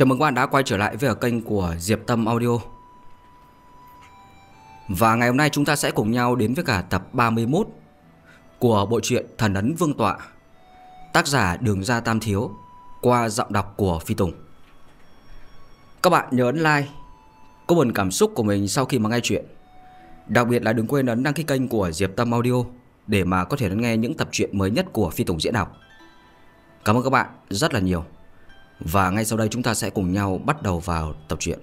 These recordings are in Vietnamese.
Chào mừng các bạn đã quay trở lại với kênh của Diệp Tâm Audio Và ngày hôm nay chúng ta sẽ cùng nhau đến với cả tập 31 Của bộ truyện Thần Ấn Vương Tọa Tác giả Đường Gia Tam Thiếu Qua giọng đọc của Phi Tùng Các bạn nhớ ấn like có Comment cảm xúc của mình sau khi mà nghe chuyện Đặc biệt là đừng quên ấn đăng ký kênh của Diệp Tâm Audio Để mà có thể nghe những tập truyện mới nhất của Phi Tùng diễn đọc Cảm ơn các bạn rất là nhiều và ngay sau đây chúng ta sẽ cùng nhau bắt đầu vào tập truyện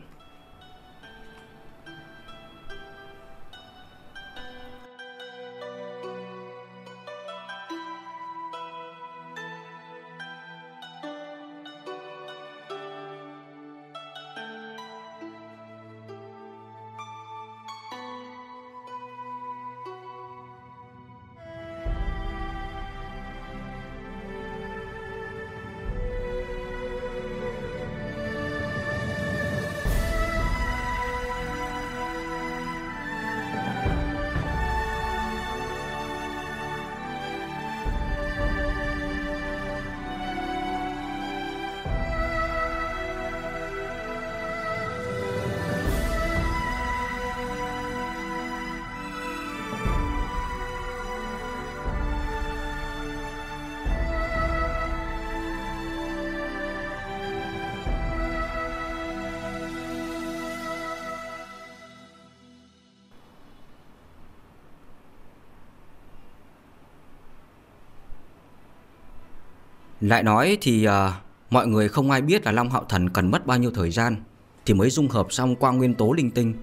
Lại nói thì uh, mọi người không ai biết là Long Hạo Thần cần mất bao nhiêu thời gian thì mới dung hợp xong qua nguyên tố linh tinh,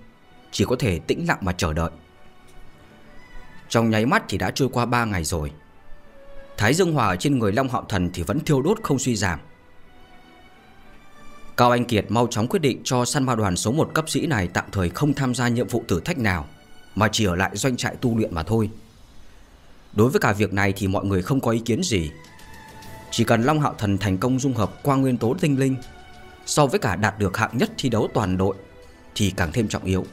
chỉ có thể tĩnh lặng mà chờ đợi. Trong nháy mắt thì đã trôi qua 3 ngày rồi. Thái Dương Hỏa ở trên người Long Hạo Thần thì vẫn thiêu đốt không suy giảm. Cao Anh Kiệt mau chóng quyết định cho săn ma đoàn số 1 cấp sĩ này tạm thời không tham gia nhiệm vụ thử thách nào, mà chỉ ở lại doanh trại tu luyện mà thôi. Đối với cả việc này thì mọi người không có ý kiến gì, chỉ cần Long Hạo Thần thành công dung hợp qua nguyên tố tinh linh So với cả đạt được hạng nhất thi đấu toàn đội Thì càng thêm trọng yếu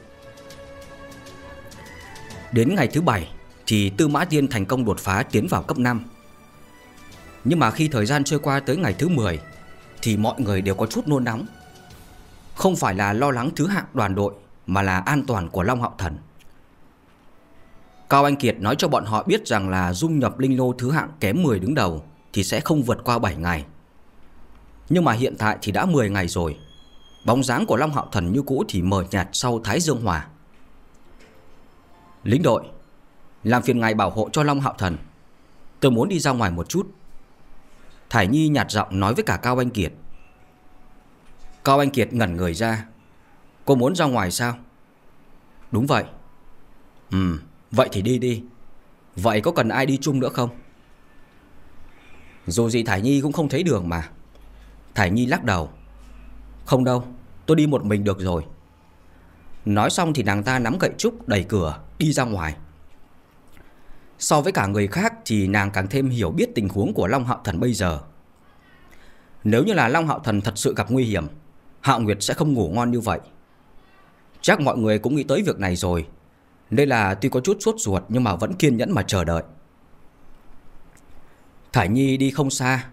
Đến ngày thứ bảy Thì Tư Mã Tiên thành công đột phá tiến vào cấp 5 Nhưng mà khi thời gian trôi qua tới ngày thứ 10 Thì mọi người đều có chút nôn nóng Không phải là lo lắng thứ hạng đoàn đội Mà là an toàn của Long Hạo Thần Cao Anh Kiệt nói cho bọn họ biết rằng là dung nhập linh lô thứ hạng kém 10 đứng đầu thì sẽ không vượt qua 7 ngày. Nhưng mà hiện tại thì đã 10 ngày rồi. Bóng dáng của Long Hạo Thần như cũ thì mờ nhạt sau Thái Dương Hòa. Lính đội, làm phiền ngài bảo hộ cho Long Hạo Thần. Tôi muốn đi ra ngoài một chút. Thải Nhi nhạt giọng nói với cả Cao Anh Kiệt. Cao Anh Kiệt ngẩn người ra. Cô muốn ra ngoài sao? Đúng vậy. Ừ, vậy thì đi đi. Vậy có cần ai đi chung nữa không? Dù gì Thải Nhi cũng không thấy đường mà Thải Nhi lắc đầu Không đâu, tôi đi một mình được rồi Nói xong thì nàng ta nắm gậy trúc đẩy cửa Đi ra ngoài So với cả người khác thì nàng càng thêm hiểu biết tình huống của Long Hạo Thần bây giờ Nếu như là Long Hạo Thần thật sự gặp nguy hiểm Hạo Nguyệt sẽ không ngủ ngon như vậy Chắc mọi người cũng nghĩ tới việc này rồi Nên là tuy có chút suốt ruột nhưng mà vẫn kiên nhẫn mà chờ đợi Thải Nhi đi không xa,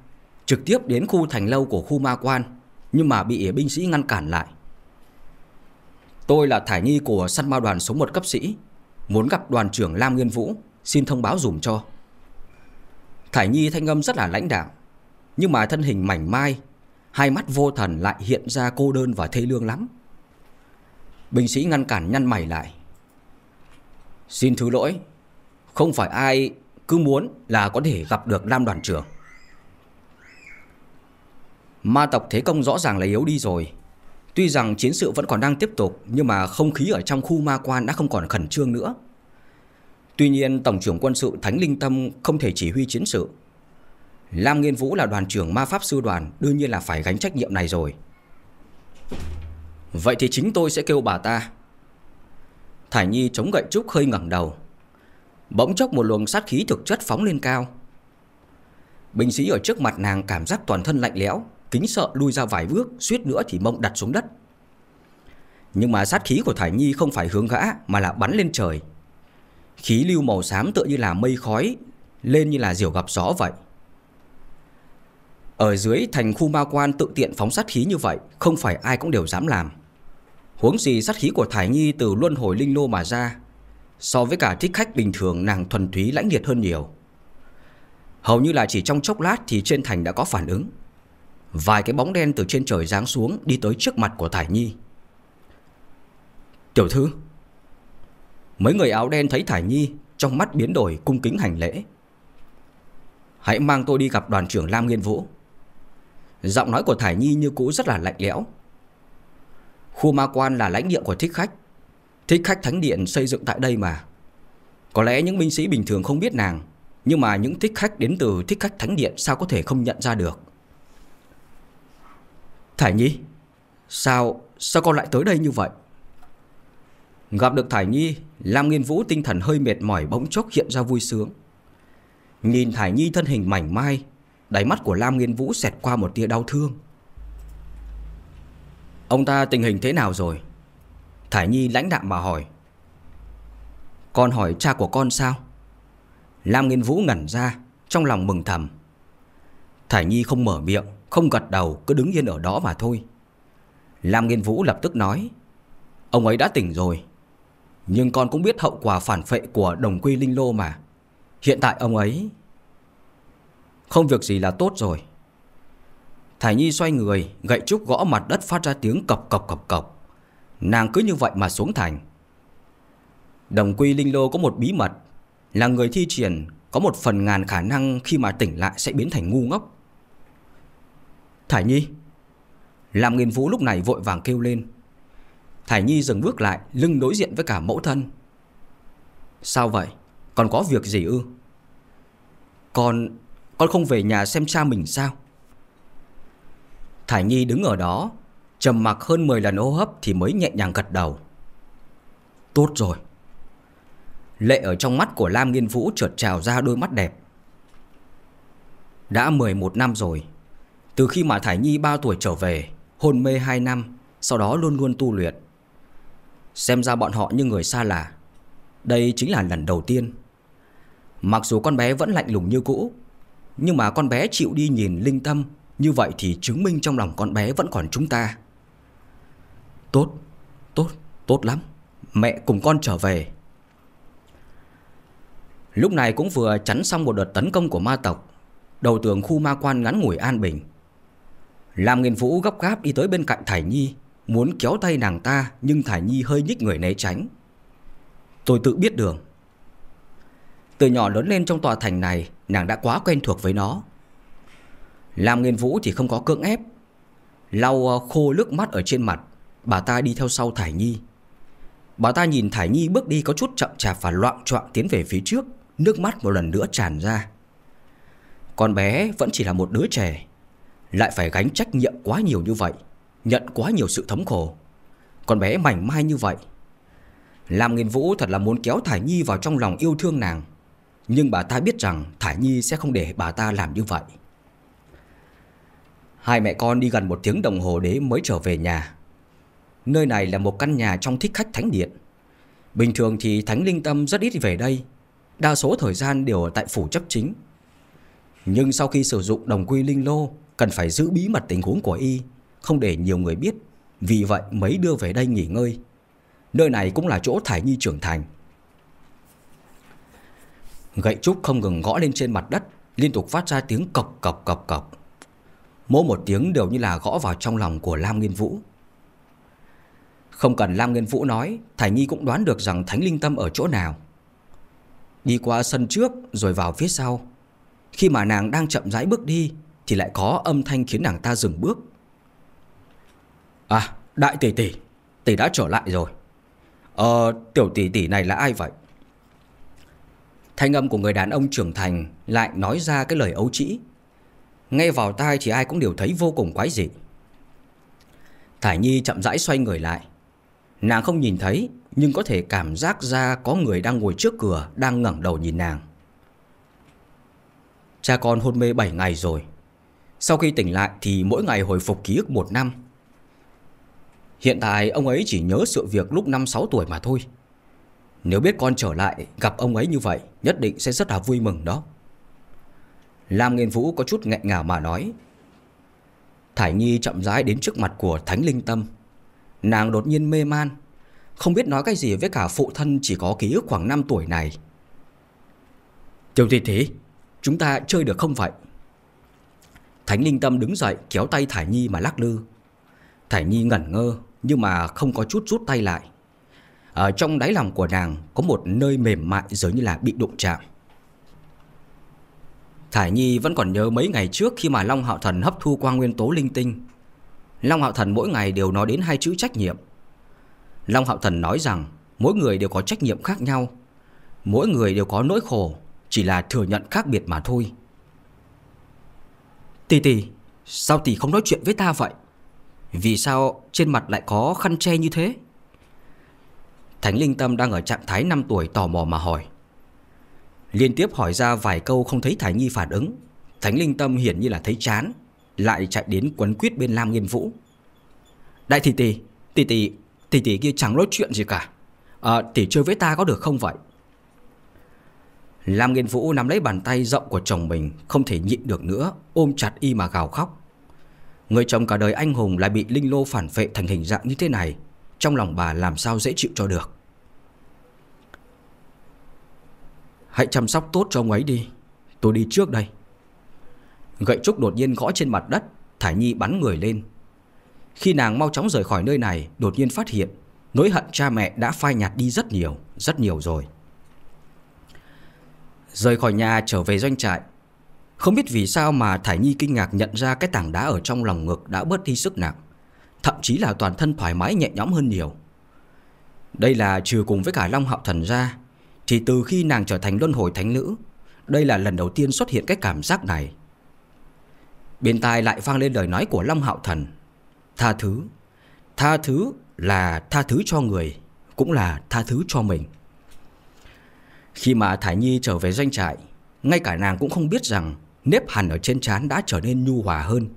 trực tiếp đến khu thành lâu của khu ma quan, nhưng mà bị binh sĩ ngăn cản lại. Tôi là Thải Nhi của săn ma đoàn số 1 cấp sĩ, muốn gặp đoàn trưởng Lam Nguyên Vũ, xin thông báo dùm cho. Thải Nhi thanh âm rất là lãnh đạo, nhưng mà thân hình mảnh mai, hai mắt vô thần lại hiện ra cô đơn và thê lương lắm. Binh sĩ ngăn cản nhăn mày lại. Xin thứ lỗi, không phải ai cứ muốn là có thể gặp được Nam đoàn trưởng. Ma tộc thế công rõ ràng là yếu đi rồi. Tuy rằng chiến sự vẫn còn đang tiếp tục nhưng mà không khí ở trong khu ma quan đã không còn khẩn trương nữa. Tuy nhiên Tổng trưởng quân sự Thánh Linh Tâm không thể chỉ huy chiến sự. Lam Nghiên Vũ là đoàn trưởng ma pháp sư đoàn đương nhiên là phải gánh trách nhiệm này rồi. Vậy thì chính tôi sẽ kêu bà ta. Thải Nhi chống gậy trúc hơi ngẩng đầu Bỗng chốc một luồng sát khí thực chất phóng lên cao Binh sĩ ở trước mặt nàng cảm giác toàn thân lạnh lẽo Kính sợ lui ra vài bước Suýt nữa thì mông đặt xuống đất Nhưng mà sát khí của Thải Nhi không phải hướng gã Mà là bắn lên trời Khí lưu màu xám tựa như là mây khói Lên như là diều gặp gió vậy Ở dưới thành khu ma quan tự tiện phóng sát khí như vậy Không phải ai cũng đều dám làm Huống gì sát khí của Thải Nhi từ luân hồi linh lô mà ra So với cả thích khách bình thường nàng thuần túy lãnh liệt hơn nhiều Hầu như là chỉ trong chốc lát thì trên thành đã có phản ứng Vài cái bóng đen từ trên trời giáng xuống đi tới trước mặt của Thải Nhi Tiểu thư Mấy người áo đen thấy Thải Nhi Trong mắt biến đổi cung kính hành lễ Hãy mang tôi đi gặp đoàn trưởng Lam Nghiên Vũ Giọng nói của Thải Nhi như cũ rất là lạnh lẽo Khu ma quan là lãnh địa của thích khách Thích khách thánh điện xây dựng tại đây mà Có lẽ những binh sĩ bình thường không biết nàng Nhưng mà những thích khách đến từ thích khách thánh điện Sao có thể không nhận ra được Thải Nhi Sao, sao con lại tới đây như vậy Gặp được Thải Nhi Lam Nghiên Vũ tinh thần hơi mệt mỏi bỗng chốc hiện ra vui sướng Nhìn Thải Nhi thân hình mảnh mai Đáy mắt của Lam Nghiên Vũ xẹt qua một tia đau thương Ông ta tình hình thế nào rồi Thải Nhi lãnh đạm mà hỏi Con hỏi cha của con sao? Lam Nghiên Vũ ngẩn ra Trong lòng mừng thầm Thải Nhi không mở miệng Không gật đầu cứ đứng yên ở đó mà thôi Lam Nghiên Vũ lập tức nói Ông ấy đã tỉnh rồi Nhưng con cũng biết hậu quả phản phệ của đồng quy linh lô mà Hiện tại ông ấy Không việc gì là tốt rồi Thải Nhi xoay người Gậy trúc gõ mặt đất phát ra tiếng cọc cọc cọc cọc Nàng cứ như vậy mà xuống thành Đồng quy Linh Lô có một bí mật Là người thi triển Có một phần ngàn khả năng khi mà tỉnh lại sẽ biến thành ngu ngốc Thải Nhi Làm nghìn vũ lúc này vội vàng kêu lên Thải Nhi dừng bước lại Lưng đối diện với cả mẫu thân Sao vậy Còn có việc gì ư Con Con không về nhà xem cha mình sao Thải Nhi đứng ở đó chầm mặc hơn 10 lần ô hấp thì mới nhẹ nhàng gật đầu. Tốt rồi. Lệ ở trong mắt của Lam Nghiên Vũ trượt trào ra đôi mắt đẹp. Đã 11 năm rồi. Từ khi mà Thải Nhi 3 tuổi trở về, hôn mê 2 năm, sau đó luôn luôn tu luyện. Xem ra bọn họ như người xa lạ. Đây chính là lần đầu tiên. Mặc dù con bé vẫn lạnh lùng như cũ, nhưng mà con bé chịu đi nhìn Linh Tâm, như vậy thì chứng minh trong lòng con bé vẫn còn chúng ta. Tốt, tốt, tốt lắm Mẹ cùng con trở về Lúc này cũng vừa chắn xong một đợt tấn công của ma tộc Đầu tường khu ma quan ngắn ngủi an bình Làm nghiền vũ gấp gáp đi tới bên cạnh Thải Nhi Muốn kéo tay nàng ta Nhưng Thải Nhi hơi nhích người né tránh Tôi tự biết đường Từ nhỏ lớn lên trong tòa thành này Nàng đã quá quen thuộc với nó Làm nghiền vũ thì không có cưỡng ép Lau ờ, khô nước mắt ở trên mặt Bà ta đi theo sau Thải Nhi Bà ta nhìn Thải Nhi bước đi có chút chậm chạp và loạn trọng tiến về phía trước Nước mắt một lần nữa tràn ra Con bé vẫn chỉ là một đứa trẻ Lại phải gánh trách nhiệm quá nhiều như vậy Nhận quá nhiều sự thống khổ Con bé mảnh mai như vậy làm Nghiên Vũ thật là muốn kéo Thải Nhi vào trong lòng yêu thương nàng Nhưng bà ta biết rằng Thải Nhi sẽ không để bà ta làm như vậy Hai mẹ con đi gần một tiếng đồng hồ đế mới trở về nhà nơi này là một căn nhà trong thích khách thánh điện. Bình thường thì thánh linh tâm rất ít về đây, đa số thời gian đều ở tại phủ chấp chính. Nhưng sau khi sử dụng đồng quy linh lô, cần phải giữ bí mật tình huống của y, không để nhiều người biết, vì vậy mới đưa về đây nghỉ ngơi. Nơi này cũng là chỗ Thải Nhi trưởng thành. Gậy trúc không ngừng gõ lên trên mặt đất, liên tục phát ra tiếng cộc cộc cộc cộc. Mỗi một tiếng đều như là gõ vào trong lòng của Lam Nghiên Vũ. Không cần Lam Nguyên Vũ nói, Thải Nhi cũng đoán được rằng Thánh Linh Tâm ở chỗ nào. Đi qua sân trước rồi vào phía sau. Khi mà nàng đang chậm rãi bước đi thì lại có âm thanh khiến nàng ta dừng bước. À, đại tỷ tỷ, tỷ đã trở lại rồi. Ờ, tiểu tỷ tỷ này là ai vậy? Thanh âm của người đàn ông trưởng thành lại nói ra cái lời ấu trĩ. Nghe vào tai thì ai cũng đều thấy vô cùng quái dị. Thải Nhi chậm rãi xoay người lại Nàng không nhìn thấy nhưng có thể cảm giác ra có người đang ngồi trước cửa đang ngẩng đầu nhìn nàng. Cha con hôn mê 7 ngày rồi. Sau khi tỉnh lại thì mỗi ngày hồi phục ký ức 1 năm. Hiện tại ông ấy chỉ nhớ sự việc lúc 5-6 tuổi mà thôi. Nếu biết con trở lại gặp ông ấy như vậy nhất định sẽ rất là vui mừng đó. Lam Nghiên Vũ có chút nghẹn ngào mà nói. Thải Nhi chậm rãi đến trước mặt của Thánh Linh Tâm Nàng đột nhiên mê man Không biết nói cái gì với cả phụ thân chỉ có ký ức khoảng 5 tuổi này Tiểu thị thí Chúng ta chơi được không vậy Thánh linh tâm đứng dậy kéo tay Thải Nhi mà lắc lư Thải Nhi ngẩn ngơ nhưng mà không có chút rút tay lại Ở trong đáy lòng của nàng có một nơi mềm mại giống như là bị đụng chạm Thải Nhi vẫn còn nhớ mấy ngày trước khi mà Long Hạo Thần hấp thu qua nguyên tố linh tinh Long Hạo Thần mỗi ngày đều nói đến hai chữ trách nhiệm. Long Hạo Thần nói rằng mỗi người đều có trách nhiệm khác nhau, mỗi người đều có nỗi khổ, chỉ là thừa nhận khác biệt mà thôi. Tì tì, sao tì không nói chuyện với ta vậy? Vì sao trên mặt lại có khăn che như thế? Thánh Linh Tâm đang ở trạng thái 5 tuổi tò mò mà hỏi. Liên tiếp hỏi ra vài câu không thấy Thái Nhi phản ứng, Thánh Linh Tâm hiển như là thấy chán, lại chạy đến quấn quýt bên Lam nghiên Vũ. Đại tỷ tỷ, tỷ tỷ, tỷ tỷ kia chẳng nói chuyện gì cả. À, tỷ chơi với ta có được không vậy? Lam Nghiên Vũ nắm lấy bàn tay rộng của chồng mình, không thể nhịn được nữa, ôm chặt y mà gào khóc. Người chồng cả đời anh hùng lại bị Linh Lô phản vệ thành hình dạng như thế này, trong lòng bà làm sao dễ chịu cho được. Hãy chăm sóc tốt cho ông ấy đi, tôi đi trước đây. Gậy trúc đột nhiên gõ trên mặt đất Thải Nhi bắn người lên Khi nàng mau chóng rời khỏi nơi này Đột nhiên phát hiện Nỗi hận cha mẹ đã phai nhạt đi rất nhiều Rất nhiều rồi Rời khỏi nhà trở về doanh trại Không biết vì sao mà Thải Nhi kinh ngạc nhận ra Cái tảng đá ở trong lòng ngực đã bớt đi sức nặng Thậm chí là toàn thân thoải mái nhẹ nhõm hơn nhiều Đây là trừ cùng với cả Long Hạo Thần ra Thì từ khi nàng trở thành luân hồi thánh nữ Đây là lần đầu tiên xuất hiện cái cảm giác này Bên tai lại vang lên lời nói của Long Hạo Thần Tha thứ Tha thứ là tha thứ cho người Cũng là tha thứ cho mình Khi mà Thải Nhi trở về doanh trại Ngay cả nàng cũng không biết rằng Nếp hẳn ở trên trán đã trở nên nhu hòa hơn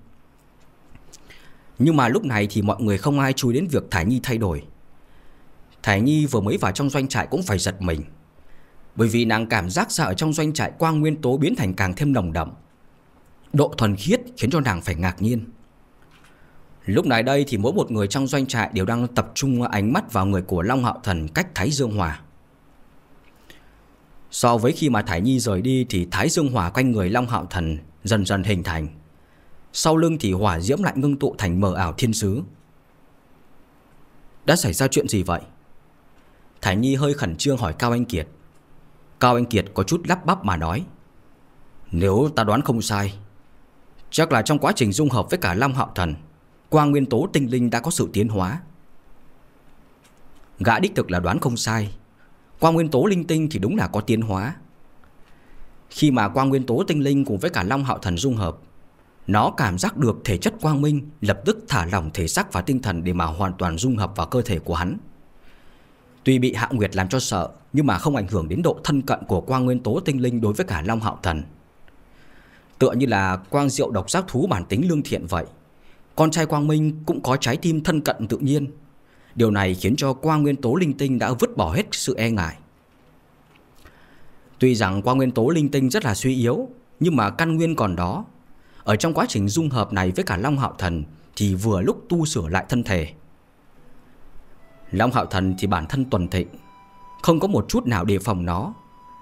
Nhưng mà lúc này thì mọi người không ai chú đến việc Thải Nhi thay đổi Thải Nhi vừa mới vào trong doanh trại cũng phải giật mình Bởi vì nàng cảm giác ra ở trong doanh trại quang nguyên tố biến thành càng thêm nồng đậm Độ thuần khiết khiến cho nàng phải ngạc nhiên Lúc này đây thì mỗi một người trong doanh trại đều đang tập trung ánh mắt vào người của Long Hạo Thần cách Thái Dương Hòa. So với khi mà Thái Nhi rời đi thì Thái Dương Hòa quanh người Long Hạo Thần dần dần hình thành. Sau lưng thì hỏa diễm lại ngưng tụ thành mờ ảo thiên sứ. Đã xảy ra chuyện gì vậy? Thái Nhi hơi khẩn trương hỏi Cao Anh Kiệt. Cao Anh Kiệt có chút lắp bắp mà nói. Nếu ta đoán không sai Chắc là trong quá trình dung hợp với cả Long Hạo Thần Quang nguyên tố tinh linh đã có sự tiến hóa Gã đích thực là đoán không sai Quang nguyên tố linh tinh thì đúng là có tiến hóa Khi mà Quang nguyên tố tinh linh cùng với cả Long Hạo Thần dung hợp Nó cảm giác được thể chất quang minh Lập tức thả lỏng thể xác và tinh thần Để mà hoàn toàn dung hợp vào cơ thể của hắn Tuy bị Hạ Nguyệt làm cho sợ Nhưng mà không ảnh hưởng đến độ thân cận của quang nguyên tố tinh linh Đối với cả Long Hạo Thần Tựa như là Quang Diệu độc giác thú bản tính lương thiện vậy. Con trai Quang Minh cũng có trái tim thân cận tự nhiên. Điều này khiến cho Quang Nguyên Tố Linh Tinh đã vứt bỏ hết sự e ngại. Tuy rằng Quang Nguyên Tố Linh Tinh rất là suy yếu, nhưng mà căn nguyên còn đó. Ở trong quá trình dung hợp này với cả Long Hạo Thần thì vừa lúc tu sửa lại thân thể. Long Hạo Thần thì bản thân tuần thịnh, không có một chút nào đề phòng nó.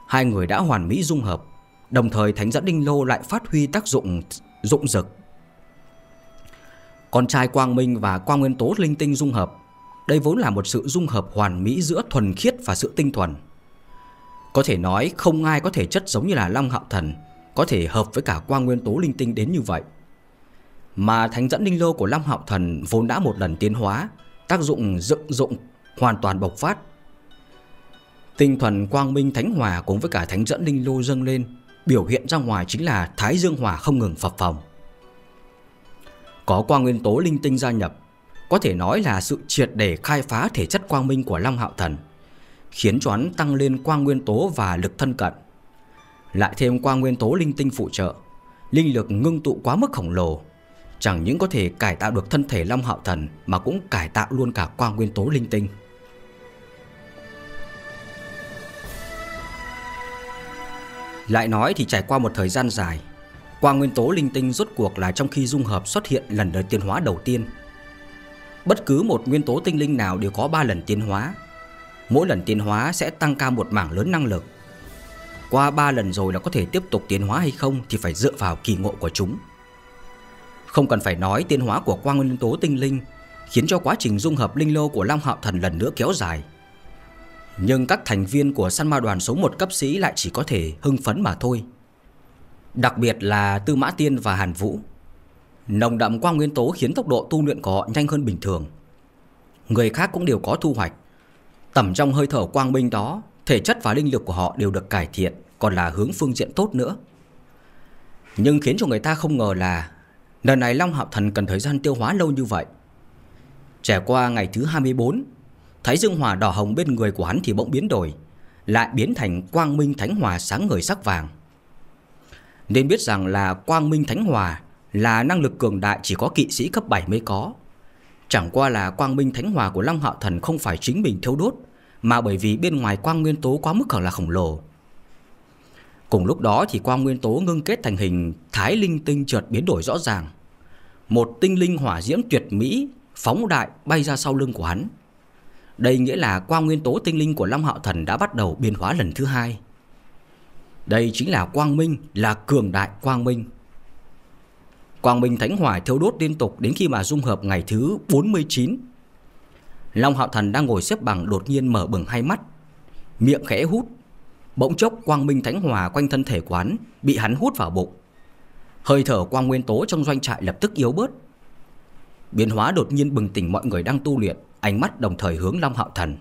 Hai người đã hoàn mỹ dung hợp. Đồng thời thánh dẫn đinh lô lại phát huy tác dụng dụng dực Con trai quang minh và quang nguyên tố linh tinh dung hợp Đây vốn là một sự dung hợp hoàn mỹ giữa thuần khiết và sự tinh thuần Có thể nói không ai có thể chất giống như là Long Hạo Thần Có thể hợp với cả quang nguyên tố linh tinh đến như vậy Mà thánh dẫn đinh lô của Long Hạo Thần vốn đã một lần tiến hóa Tác dụng dựng dụng hoàn toàn bộc phát Tinh thuần quang minh thánh hòa cùng với cả thánh dẫn linh lô dâng lên biểu hiện ra ngoài chính là thái dương hỏa không ngừng phập phồng. Có quang nguyên tố linh tinh gia nhập, có thể nói là sự triệt để khai phá thể chất quang minh của Long Hạo Thần, khiến cho hắn tăng lên quang nguyên tố và lực thân cận. Lại thêm quang nguyên tố linh tinh phụ trợ, linh lực ngưng tụ quá mức khổng lồ, chẳng những có thể cải tạo được thân thể Long Hạo Thần mà cũng cải tạo luôn cả quang nguyên tố linh tinh. Lại nói thì trải qua một thời gian dài, qua nguyên tố linh tinh rốt cuộc là trong khi dung hợp xuất hiện lần đời tiến hóa đầu tiên. Bất cứ một nguyên tố tinh linh nào đều có 3 lần tiến hóa. Mỗi lần tiến hóa sẽ tăng cao một mảng lớn năng lực. Qua 3 lần rồi là có thể tiếp tục tiến hóa hay không thì phải dựa vào kỳ ngộ của chúng. Không cần phải nói tiến hóa của quang nguyên tố tinh linh khiến cho quá trình dung hợp linh lô của Long Hạo Thần lần nữa kéo dài. Nhưng các thành viên của săn ma đoàn số 1 cấp sĩ lại chỉ có thể hưng phấn mà thôi Đặc biệt là Tư Mã Tiên và Hàn Vũ Nồng đậm quang nguyên tố khiến tốc độ tu luyện của họ nhanh hơn bình thường Người khác cũng đều có thu hoạch Tầm trong hơi thở quang minh đó Thể chất và linh lực của họ đều được cải thiện Còn là hướng phương diện tốt nữa Nhưng khiến cho người ta không ngờ là Lần này Long Hạo Thần cần thời gian tiêu hóa lâu như vậy Trải qua ngày thứ 24 Thấy dương hỏa đỏ hồng bên người của hắn thì bỗng biến đổi, lại biến thành quang minh thánh hòa sáng người sắc vàng. Nên biết rằng là quang minh thánh hòa là năng lực cường đại chỉ có kỵ sĩ cấp 7 mới có. Chẳng qua là quang minh thánh hòa của Long Hạo Thần không phải chính mình thiêu đốt, mà bởi vì bên ngoài quang nguyên tố quá mức khẳng là khổng lồ. Cùng lúc đó thì quang nguyên tố ngưng kết thành hình thái linh tinh chợt biến đổi rõ ràng. Một tinh linh hỏa diễm tuyệt mỹ phóng đại bay ra sau lưng của hắn. Đây nghĩa là quang nguyên tố tinh linh của Long Hạo Thần đã bắt đầu biến hóa lần thứ hai. Đây chính là quang minh, là cường đại quang minh. Quang minh thánh hoài thiêu đốt liên tục đến khi mà dung hợp ngày thứ 49. Long Hạo Thần đang ngồi xếp bằng đột nhiên mở bừng hai mắt, miệng khẽ hút. Bỗng chốc quang minh thánh hỏa quanh thân thể quán bị hắn hút vào bụng. Hơi thở quang nguyên tố trong doanh trại lập tức yếu bớt. Biến hóa đột nhiên bừng tỉnh mọi người đang tu luyện ánh mắt đồng thời hướng Long Hạo Thần.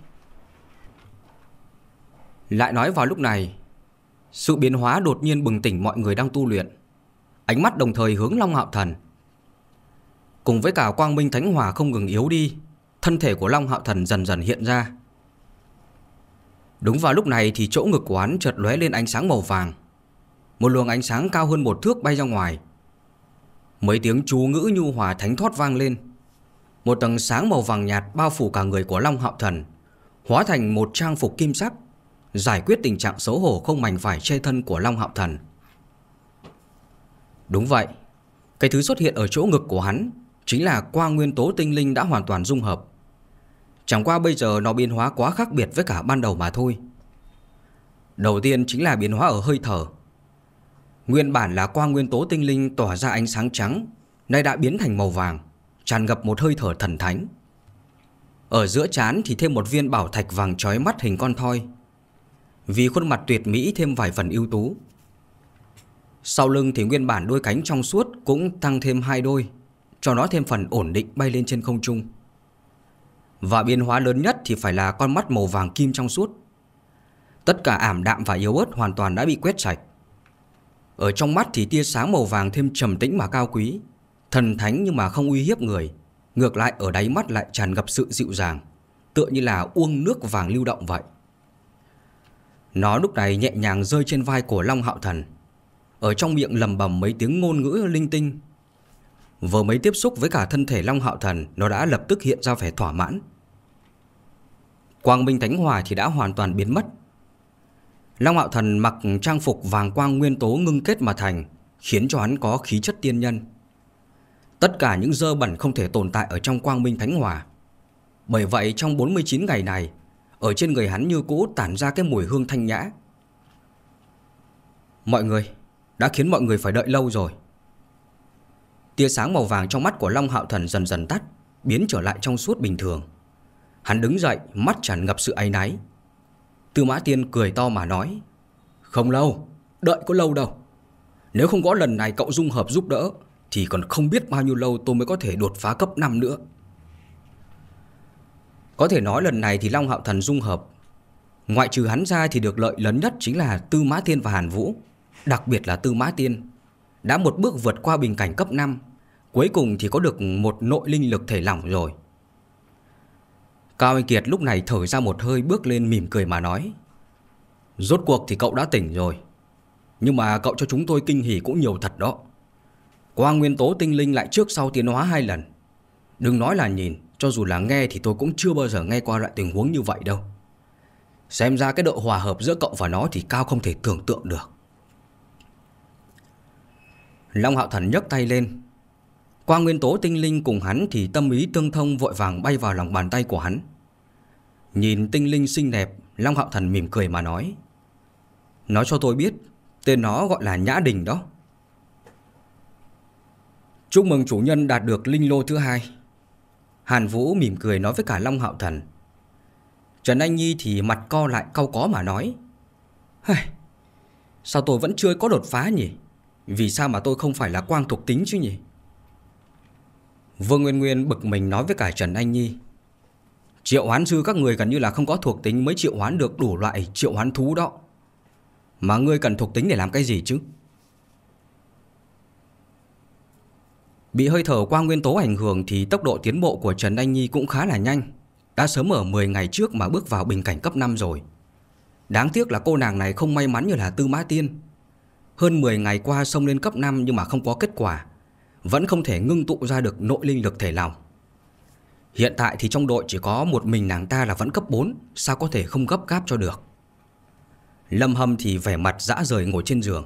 Lại nói vào lúc này, sự biến hóa đột nhiên bừng tỉnh mọi người đang tu luyện. Ánh mắt đồng thời hướng Long Hạo Thần. Cùng với cả quang minh thánh hỏa không ngừng yếu đi, thân thể của Long Hạo Thần dần dần hiện ra. Đúng vào lúc này thì chỗ ngực của hắn chợt lóe lên ánh sáng màu vàng. Một luồng ánh sáng cao hơn một thước bay ra ngoài. Mấy tiếng chú ngữ nhu hòa thánh thoát vang lên. Một tầng sáng màu vàng nhạt bao phủ cả người của Long Hạo Thần Hóa thành một trang phục kim sắc Giải quyết tình trạng xấu hổ không mảnh vải che thân của Long Hạo Thần Đúng vậy Cái thứ xuất hiện ở chỗ ngực của hắn Chính là qua nguyên tố tinh linh đã hoàn toàn dung hợp Chẳng qua bây giờ nó biến hóa quá khác biệt với cả ban đầu mà thôi Đầu tiên chính là biến hóa ở hơi thở Nguyên bản là qua nguyên tố tinh linh tỏa ra ánh sáng trắng Nay đã biến thành màu vàng tràn ngập một hơi thở thần thánh. Ở giữa chán thì thêm một viên bảo thạch vàng trói mắt hình con thoi. Vì khuôn mặt tuyệt mỹ thêm vài phần ưu tú. Sau lưng thì nguyên bản đôi cánh trong suốt cũng tăng thêm hai đôi, cho nó thêm phần ổn định bay lên trên không trung. Và biến hóa lớn nhất thì phải là con mắt màu vàng kim trong suốt. Tất cả ảm đạm và yếu ớt hoàn toàn đã bị quét sạch. Ở trong mắt thì tia sáng màu vàng thêm trầm tĩnh mà cao quý, Thần thánh nhưng mà không uy hiếp người Ngược lại ở đáy mắt lại tràn ngập sự dịu dàng Tựa như là uông nước vàng lưu động vậy Nó lúc này nhẹ nhàng rơi trên vai của Long Hạo Thần Ở trong miệng lầm bầm mấy tiếng ngôn ngữ linh tinh Vừa mới tiếp xúc với cả thân thể Long Hạo Thần Nó đã lập tức hiện ra vẻ thỏa mãn Quang Minh Thánh Hòa thì đã hoàn toàn biến mất Long Hạo Thần mặc trang phục vàng quang nguyên tố ngưng kết mà thành Khiến cho hắn có khí chất tiên nhân Tất cả những dơ bẩn không thể tồn tại ở trong quang minh thánh hòa. Bởi vậy trong 49 ngày này, ở trên người hắn như cũ tản ra cái mùi hương thanh nhã. Mọi người, đã khiến mọi người phải đợi lâu rồi. Tia sáng màu vàng trong mắt của Long Hạo Thần dần dần tắt, biến trở lại trong suốt bình thường. Hắn đứng dậy, mắt tràn ngập sự áy náy. Tư Mã Tiên cười to mà nói, không lâu, đợi có lâu đâu. Nếu không có lần này cậu dung hợp giúp đỡ, thì còn không biết bao nhiêu lâu tôi mới có thể đột phá cấp 5 nữa. Có thể nói lần này thì Long Hạo Thần dung hợp. Ngoại trừ hắn ra thì được lợi lớn nhất chính là Tư Mã Thiên và Hàn Vũ, đặc biệt là Tư Mã Tiên. Đã một bước vượt qua bình cảnh cấp 5, cuối cùng thì có được một nội linh lực thể lỏng rồi. Cao Anh Kiệt lúc này thở ra một hơi bước lên mỉm cười mà nói. Rốt cuộc thì cậu đã tỉnh rồi. Nhưng mà cậu cho chúng tôi kinh hỉ cũng nhiều thật đó qua nguyên tố tinh linh lại trước sau tiến hóa hai lần. Đừng nói là nhìn, cho dù là nghe thì tôi cũng chưa bao giờ nghe qua loại tình huống như vậy đâu. Xem ra cái độ hòa hợp giữa cậu và nó thì cao không thể tưởng tượng được. Long Hạo Thần nhấc tay lên. Qua nguyên tố tinh linh cùng hắn thì tâm ý tương thông vội vàng bay vào lòng bàn tay của hắn. Nhìn tinh linh xinh đẹp, Long Hạo Thần mỉm cười mà nói. Nói cho tôi biết, tên nó gọi là Nhã Đình đó. Chúc mừng chủ nhân đạt được linh lô thứ hai. Hàn Vũ mỉm cười nói với cả Long Hạo Thần. Trần Anh Nhi thì mặt co lại cau có mà nói. hây, Sao tôi vẫn chưa có đột phá nhỉ? Vì sao mà tôi không phải là quang thuộc tính chứ nhỉ? Vương Nguyên Nguyên bực mình nói với cả Trần Anh Nhi. Triệu hoán sư các người gần như là không có thuộc tính mới triệu hoán được đủ loại triệu hoán thú đó. Mà ngươi cần thuộc tính để làm cái gì chứ? Bị hơi thở qua nguyên tố ảnh hưởng thì tốc độ tiến bộ của Trần Anh Nhi cũng khá là nhanh. Đã sớm ở 10 ngày trước mà bước vào bình cảnh cấp 5 rồi. Đáng tiếc là cô nàng này không may mắn như là Tư Mã Tiên. Hơn 10 ngày qua xông lên cấp 5 nhưng mà không có kết quả. Vẫn không thể ngưng tụ ra được nội linh lực thể lòng. Hiện tại thì trong đội chỉ có một mình nàng ta là vẫn cấp 4, sao có thể không gấp gáp cho được. Lâm Hâm thì vẻ mặt dã rời ngồi trên giường.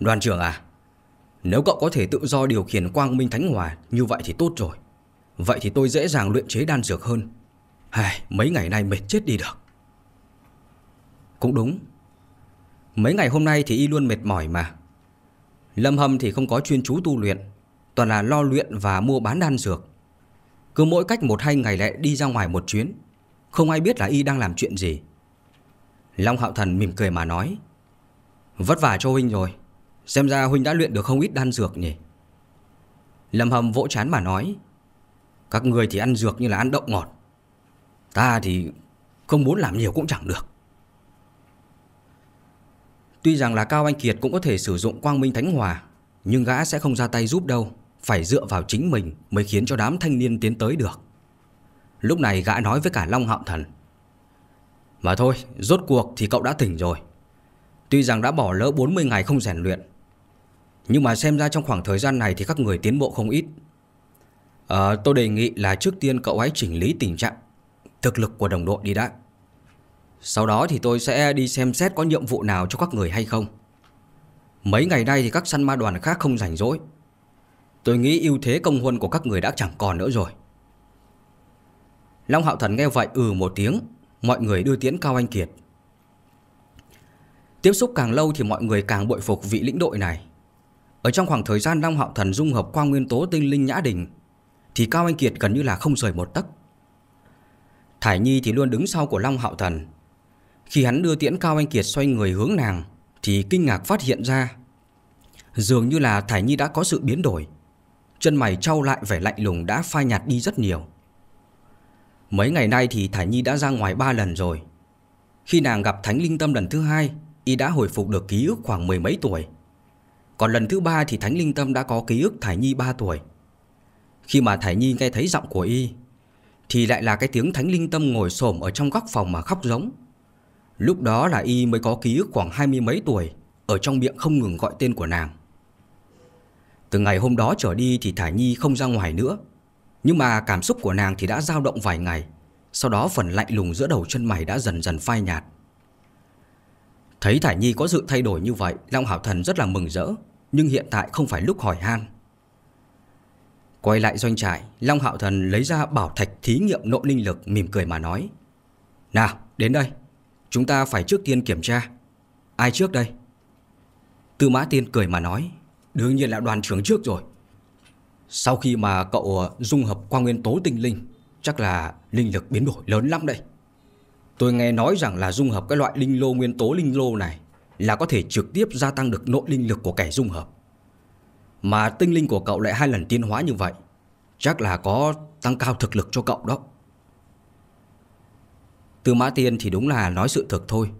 Đoàn trưởng à, nếu cậu có thể tự do điều khiển quang minh thánh hòa như vậy thì tốt rồi. Vậy thì tôi dễ dàng luyện chế đan dược hơn. Hài, mấy ngày nay mệt chết đi được. Cũng đúng. Mấy ngày hôm nay thì y luôn mệt mỏi mà. Lâm Hâm thì không có chuyên chú tu luyện, toàn là lo luyện và mua bán đan dược. Cứ mỗi cách một hai ngày lại đi ra ngoài một chuyến, không ai biết là y đang làm chuyện gì. Long Hạo Thần mỉm cười mà nói, vất vả cho huynh rồi. Xem ra Huynh đã luyện được không ít đan dược nhỉ Lâm hầm vỗ chán mà nói Các người thì ăn dược như là ăn đậu ngọt Ta thì không muốn làm nhiều cũng chẳng được Tuy rằng là Cao Anh Kiệt cũng có thể sử dụng quang minh thánh hòa Nhưng gã sẽ không ra tay giúp đâu Phải dựa vào chính mình mới khiến cho đám thanh niên tiến tới được Lúc này gã nói với cả Long Hạo Thần Mà thôi, rốt cuộc thì cậu đã tỉnh rồi Tuy rằng đã bỏ lỡ 40 ngày không rèn luyện nhưng mà xem ra trong khoảng thời gian này thì các người tiến bộ không ít à, Tôi đề nghị là trước tiên cậu ấy chỉnh lý tình trạng Thực lực của đồng đội đi đã Sau đó thì tôi sẽ đi xem xét có nhiệm vụ nào cho các người hay không Mấy ngày nay thì các săn ma đoàn khác không rảnh rỗi Tôi nghĩ ưu thế công huân của các người đã chẳng còn nữa rồi Long Hạo Thần nghe vậy ừ một tiếng Mọi người đưa tiễn Cao Anh Kiệt Tiếp xúc càng lâu thì mọi người càng bội phục vị lĩnh đội này ở trong khoảng thời gian Long Hạo Thần dung hợp qua nguyên tố tinh linh nhã đỉnh Thì Cao Anh Kiệt gần như là không rời một tấc Thải Nhi thì luôn đứng sau của Long Hạo Thần Khi hắn đưa tiễn Cao Anh Kiệt xoay người hướng nàng Thì kinh ngạc phát hiện ra Dường như là Thải Nhi đã có sự biến đổi Chân mày trao lại vẻ lạnh lùng đã phai nhạt đi rất nhiều Mấy ngày nay thì Thải Nhi đã ra ngoài 3 lần rồi Khi nàng gặp Thánh Linh Tâm lần thứ hai Y đã hồi phục được ký ức khoảng mười mấy tuổi còn lần thứ ba thì Thánh Linh Tâm đã có ký ức Thải Nhi 3 tuổi Khi mà Thải Nhi nghe thấy giọng của y Thì lại là cái tiếng Thánh Linh Tâm ngồi xổm ở trong góc phòng mà khóc giống Lúc đó là y mới có ký ức khoảng hai mươi mấy tuổi Ở trong miệng không ngừng gọi tên của nàng Từ ngày hôm đó trở đi thì Thải Nhi không ra ngoài nữa Nhưng mà cảm xúc của nàng thì đã dao động vài ngày Sau đó phần lạnh lùng giữa đầu chân mày đã dần dần phai nhạt Thấy Thải Nhi có sự thay đổi như vậy Long Hảo Thần rất là mừng rỡ nhưng hiện tại không phải lúc hỏi han. Quay lại doanh trại, Long Hạo Thần lấy ra bảo thạch thí nghiệm nội linh lực mỉm cười mà nói. Nào, đến đây, chúng ta phải trước tiên kiểm tra. Ai trước đây? Tư Mã Tiên cười mà nói. Đương nhiên là đoàn trưởng trước rồi. Sau khi mà cậu ờ, dung hợp qua nguyên tố tinh linh, chắc là linh lực biến đổi lớn lắm đây. Tôi nghe nói rằng là dung hợp cái loại linh lô nguyên tố linh lô này là có thể trực tiếp gia tăng được nội linh lực của kẻ dung hợp. Mà tinh linh của cậu lại hai lần tiến hóa như vậy, chắc là có tăng cao thực lực cho cậu đó. Từ Mã Tiên thì đúng là nói sự thực thôi.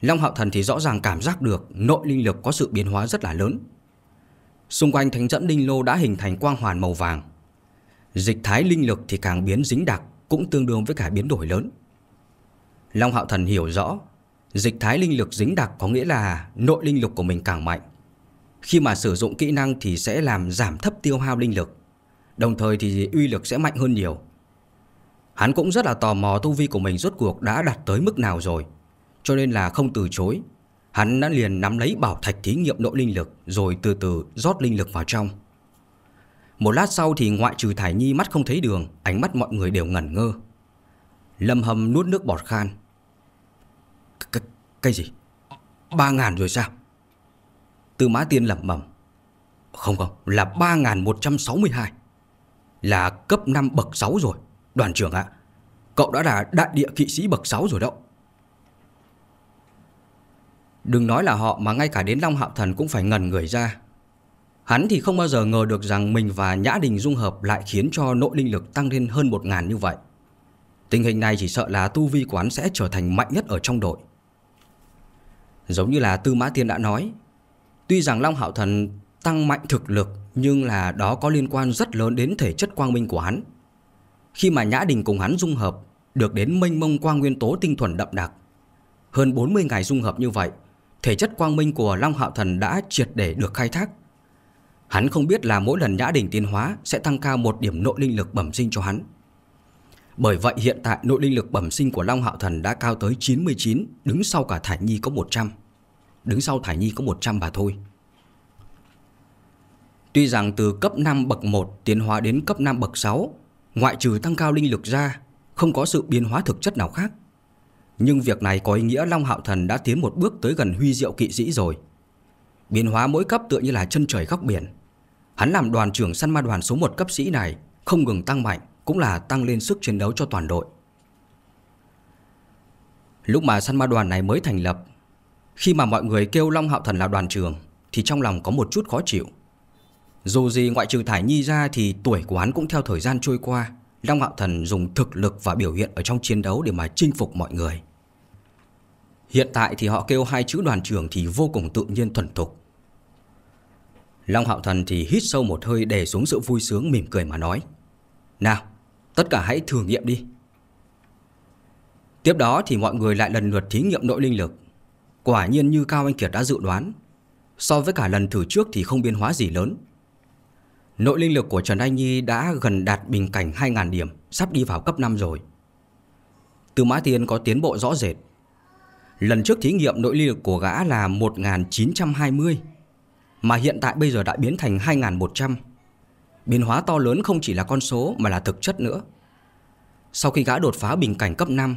Long Hạo Thần thì rõ ràng cảm giác được nội linh lực có sự biến hóa rất là lớn. Xung quanh thánh dẫn linh lô đã hình thành quang hoàn màu vàng. Dịch thái linh lực thì càng biến dính đặc cũng tương đương với cả biến đổi lớn. Long Hạo Thần hiểu rõ Dịch thái linh lực dính đặc có nghĩa là nội linh lực của mình càng mạnh. Khi mà sử dụng kỹ năng thì sẽ làm giảm thấp tiêu hao linh lực. Đồng thời thì uy lực sẽ mạnh hơn nhiều. Hắn cũng rất là tò mò tu vi của mình rốt cuộc đã đạt tới mức nào rồi. Cho nên là không từ chối. Hắn đã liền nắm lấy bảo thạch thí nghiệm nội linh lực rồi từ từ rót linh lực vào trong. Một lát sau thì ngoại trừ Thải Nhi mắt không thấy đường, ánh mắt mọi người đều ngẩn ngơ. Lâm Hâm nuốt nước bọt khan. Cái, cái gì? Ba ngàn rồi sao? Tư mã tiên lẩm bẩm Không không, là ba ngàn một trăm sáu mươi hai Là cấp 5 bậc 6 rồi Đoàn trưởng ạ Cậu đã là đại địa kỵ sĩ bậc 6 rồi đó Đừng nói là họ mà ngay cả đến Long Hạo Thần cũng phải ngần người ra Hắn thì không bao giờ ngờ được rằng mình và Nhã Đình dung hợp lại khiến cho nội linh lực tăng lên hơn 1.000 như vậy. Tình hình này chỉ sợ là tu vi quán sẽ trở thành mạnh nhất ở trong đội. Giống như là Tư Mã Thiên đã nói, tuy rằng Long Hạo Thần tăng mạnh thực lực nhưng là đó có liên quan rất lớn đến thể chất quang minh của hắn. Khi mà Nhã Đình cùng hắn dung hợp, được đến mênh mông quang nguyên tố tinh thuần đậm đặc. Hơn 40 ngày dung hợp như vậy, thể chất quang minh của Long Hạo Thần đã triệt để được khai thác. Hắn không biết là mỗi lần Nhã Đình tiến hóa sẽ tăng cao một điểm nội linh lực bẩm sinh cho hắn. Bởi vậy hiện tại nội linh lực bẩm sinh của Long Hạo Thần đã cao tới 99, đứng sau cả Thải Nhi có 100. Đứng sau Thải Nhi có 100 bà thôi. Tuy rằng từ cấp 5 bậc 1 tiến hóa đến cấp 5 bậc 6, ngoại trừ tăng cao linh lực ra, không có sự biến hóa thực chất nào khác. Nhưng việc này có ý nghĩa Long Hạo Thần đã tiến một bước tới gần huy diệu kỵ sĩ rồi. Biến hóa mỗi cấp tựa như là chân trời góc biển. Hắn làm đoàn trưởng săn ma đoàn số 1 cấp sĩ này không ngừng tăng mạnh, cũng là tăng lên sức chiến đấu cho toàn đội. Lúc mà săn ma đoàn này mới thành lập, khi mà mọi người kêu Long Hạo Thần là đoàn trưởng thì trong lòng có một chút khó chịu. Dù gì ngoại trừ Thải Nhi ra thì tuổi của hắn cũng theo thời gian trôi qua, Long Hạo Thần dùng thực lực và biểu hiện ở trong chiến đấu để mà chinh phục mọi người. Hiện tại thì họ kêu hai chữ đoàn trưởng thì vô cùng tự nhiên thuần thục. Long Hạo Thần thì hít sâu một hơi để xuống sự vui sướng mỉm cười mà nói. Nào, Tất cả hãy thử nghiệm đi Tiếp đó thì mọi người lại lần lượt thí nghiệm nội linh lực Quả nhiên như Cao Anh Kiệt đã dự đoán So với cả lần thử trước thì không biến hóa gì lớn Nội linh lực của Trần Anh Nhi đã gần đạt bình cảnh 2.000 điểm Sắp đi vào cấp 5 rồi Từ Mã Thiên có tiến bộ rõ rệt Lần trước thí nghiệm nội linh lực của gã là 1920 Mà hiện tại bây giờ đã biến thành 2100 Biến hóa to lớn không chỉ là con số mà là thực chất nữa. Sau khi gã đột phá bình cảnh cấp 5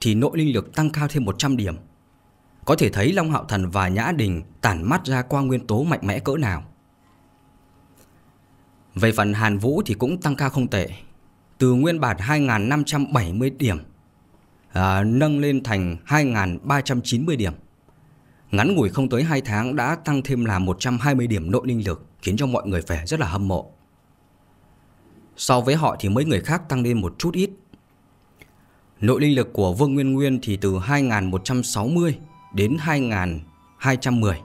thì nội linh lực tăng cao thêm 100 điểm. Có thể thấy Long Hạo Thần và Nhã Đình tản mắt ra qua nguyên tố mạnh mẽ cỡ nào. Về phần Hàn Vũ thì cũng tăng cao không tệ. Từ nguyên bản 2.570 điểm à, nâng lên thành 2.390 điểm. Ngắn ngủi không tới 2 tháng đã tăng thêm là 120 điểm nội linh lực khiến cho mọi người phải rất là hâm mộ. So với họ thì mấy người khác tăng lên một chút ít Nội linh lực của Vương Nguyên Nguyên thì từ 2160 đến 2210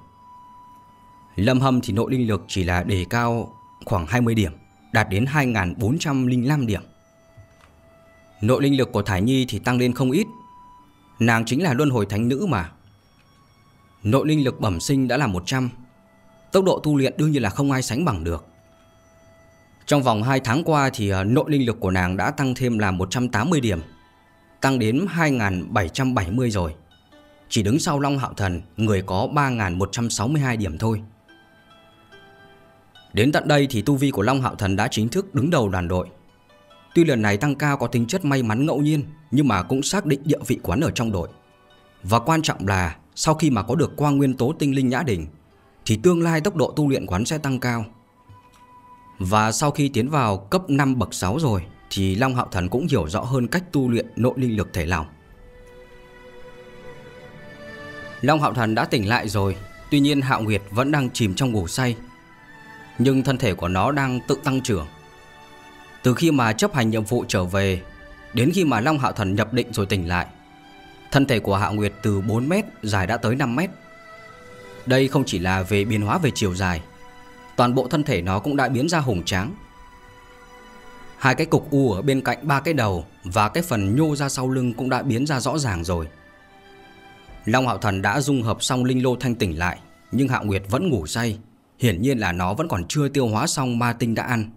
Lâm Hâm thì nội linh lực chỉ là đề cao khoảng 20 điểm Đạt đến 2405 điểm Nội linh lực của Thải Nhi thì tăng lên không ít Nàng chính là luân hồi thánh nữ mà Nội linh lực bẩm sinh đã là 100 Tốc độ tu luyện đương nhiên là không ai sánh bằng được trong vòng 2 tháng qua thì à, nội linh lực của nàng đã tăng thêm là 180 điểm, tăng đến 2770 rồi. Chỉ đứng sau Long Hạo Thần, người có 3162 điểm thôi. Đến tận đây thì tu vi của Long Hạo Thần đã chính thức đứng đầu đoàn đội. Tuy lần này tăng cao có tính chất may mắn ngẫu nhiên, nhưng mà cũng xác định địa vị quán ở trong đội. Và quan trọng là sau khi mà có được quang nguyên tố tinh linh nhã đỉnh, thì tương lai tốc độ tu luyện quán sẽ tăng cao và sau khi tiến vào cấp 5 bậc 6 rồi thì Long Hạo Thần cũng hiểu rõ hơn cách tu luyện nội linh lực thể lòng. Long Hạo Thần đã tỉnh lại rồi, tuy nhiên Hạo Nguyệt vẫn đang chìm trong ngủ say. Nhưng thân thể của nó đang tự tăng trưởng. Từ khi mà chấp hành nhiệm vụ trở về, đến khi mà Long Hạo Thần nhập định rồi tỉnh lại, thân thể của Hạo Nguyệt từ 4m dài đã tới 5m. Đây không chỉ là về biến hóa về chiều dài, toàn bộ thân thể nó cũng đã biến ra hùng tráng. Hai cái cục u ở bên cạnh ba cái đầu và cái phần nhô ra sau lưng cũng đã biến ra rõ ràng rồi. Long Hạo Thần đã dung hợp xong linh lô thanh tỉnh lại, nhưng Hạ Nguyệt vẫn ngủ say, hiển nhiên là nó vẫn còn chưa tiêu hóa xong ma tinh đã ăn.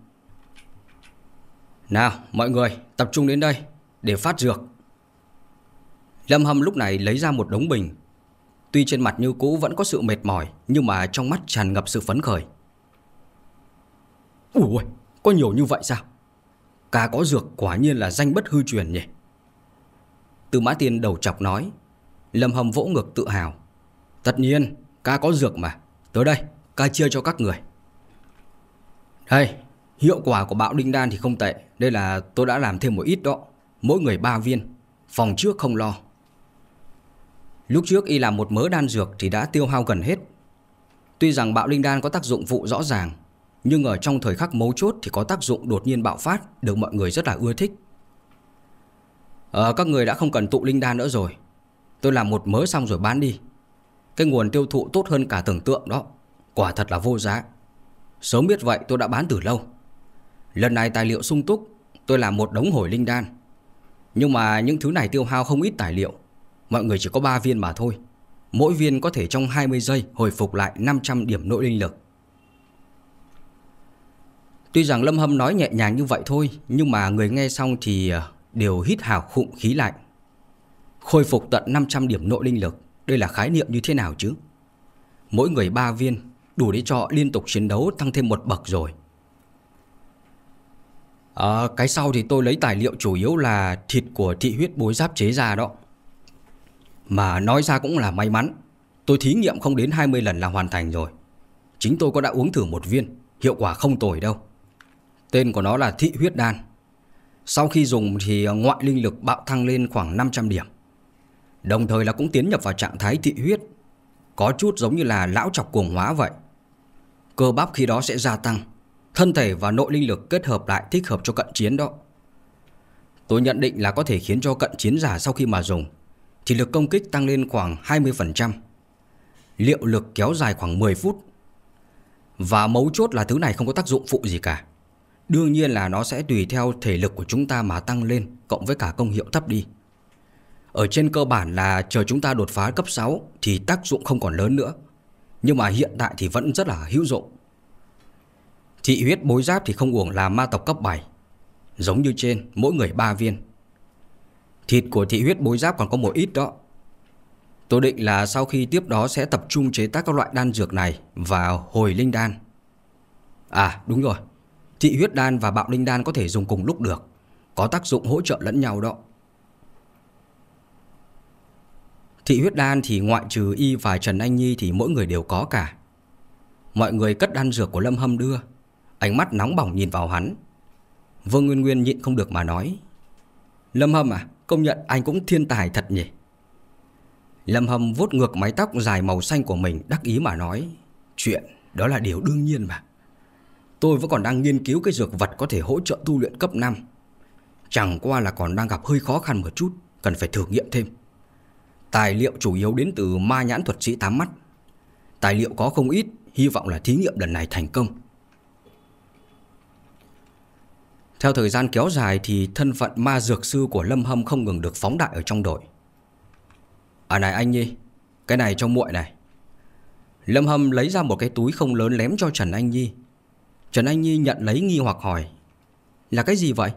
Nào, mọi người, tập trung đến đây để phát dược. Lâm Hâm lúc này lấy ra một đống bình. Tuy trên mặt như cũ vẫn có sự mệt mỏi, nhưng mà trong mắt tràn ngập sự phấn khởi. Ủa, có nhiều như vậy sao? Cá có dược quả nhiên là danh bất hư truyền nhỉ. Tư Mã Tiên đầu chọc nói, Lâm Hầm vỗ ngực tự hào. Tất nhiên, cá có dược mà. Tới đây, ca chia cho các người. Đây, hiệu quả của bạo đinh đan thì không tệ. Đây là tôi đã làm thêm một ít đó. Mỗi người ba viên, phòng trước không lo. Lúc trước y làm một mớ đan dược thì đã tiêu hao gần hết. Tuy rằng bạo linh đan có tác dụng vụ rõ ràng, nhưng ở trong thời khắc mấu chốt thì có tác dụng đột nhiên bạo phát, được mọi người rất là ưa thích. Ờ, các người đã không cần tụ linh đan nữa rồi. Tôi làm một mớ xong rồi bán đi. Cái nguồn tiêu thụ tốt hơn cả tưởng tượng đó. Quả thật là vô giá. Sớm biết vậy tôi đã bán từ lâu. Lần này tài liệu sung túc, tôi làm một đống hồi linh đan. Nhưng mà những thứ này tiêu hao không ít tài liệu. Mọi người chỉ có 3 viên mà thôi. Mỗi viên có thể trong 20 giây hồi phục lại 500 điểm nội linh lực. Tuy rằng Lâm Hâm nói nhẹ nhàng như vậy thôi, nhưng mà người nghe xong thì ờ, đều hít hào khụng khí lạnh. Khôi phục tận 500 điểm nội linh lực, đây là khái niệm như thế nào chứ? Mỗi người 3 viên, đủ để cho liên tục chiến đấu tăng thêm một bậc rồi. À, cái sau thì tôi lấy tài liệu chủ yếu là thịt của thị huyết bối giáp chế ra đó. Mà nói ra cũng là may mắn, tôi thí nghiệm không đến 20 lần là hoàn thành rồi. Chính tôi có đã uống thử một viên, hiệu quả không tồi đâu. Tên của nó là thị huyết đan. Sau khi dùng thì ngoại linh lực bạo thăng lên khoảng 500 điểm. Đồng thời là cũng tiến nhập vào trạng thái thị huyết. Có chút giống như là lão chọc cuồng hóa vậy. Cơ bắp khi đó sẽ gia tăng. Thân thể và nội linh lực kết hợp lại thích hợp cho cận chiến đó. Tôi nhận định là có thể khiến cho cận chiến giả sau khi mà dùng Thì lực công kích tăng lên khoảng 20% Liệu lực kéo dài khoảng 10 phút Và mấu chốt là thứ này không có tác dụng phụ gì cả Đương nhiên là nó sẽ tùy theo thể lực của chúng ta mà tăng lên Cộng với cả công hiệu thấp đi Ở trên cơ bản là chờ chúng ta đột phá cấp 6 Thì tác dụng không còn lớn nữa Nhưng mà hiện tại thì vẫn rất là hữu dụng Thị huyết bối giáp thì không uổng là ma tộc cấp 7 Giống như trên, mỗi người 3 viên Thịt của thị huyết bối giáp còn có một ít đó Tôi định là sau khi tiếp đó sẽ tập trung chế tác các loại đan dược này vào hồi linh đan. À đúng rồi, Thị huyết đan và bạo linh đan có thể dùng cùng lúc được Có tác dụng hỗ trợ lẫn nhau đó Thị huyết đan thì ngoại trừ Y và Trần Anh Nhi thì mỗi người đều có cả Mọi người cất đan dược của Lâm Hâm đưa Ánh mắt nóng bỏng nhìn vào hắn Vương Nguyên Nguyên nhịn không được mà nói Lâm Hâm à Công nhận anh cũng thiên tài thật nhỉ Lâm Hâm vuốt ngược mái tóc dài màu xanh của mình Đắc ý mà nói Chuyện đó là điều đương nhiên mà Tôi vẫn còn đang nghiên cứu cái dược vật có thể hỗ trợ tu luyện cấp 5 Chẳng qua là còn đang gặp hơi khó khăn một chút Cần phải thử nghiệm thêm Tài liệu chủ yếu đến từ ma nhãn thuật sĩ tám mắt Tài liệu có không ít Hy vọng là thí nghiệm lần này thành công Theo thời gian kéo dài thì thân phận ma dược sư của Lâm Hâm không ngừng được phóng đại ở trong đội À này anh Nhi Cái này cho muội này Lâm Hâm lấy ra một cái túi không lớn lém cho Trần Anh Nhi Trần Anh Nhi nhận lấy nghi hoặc hỏi Là cái gì vậy?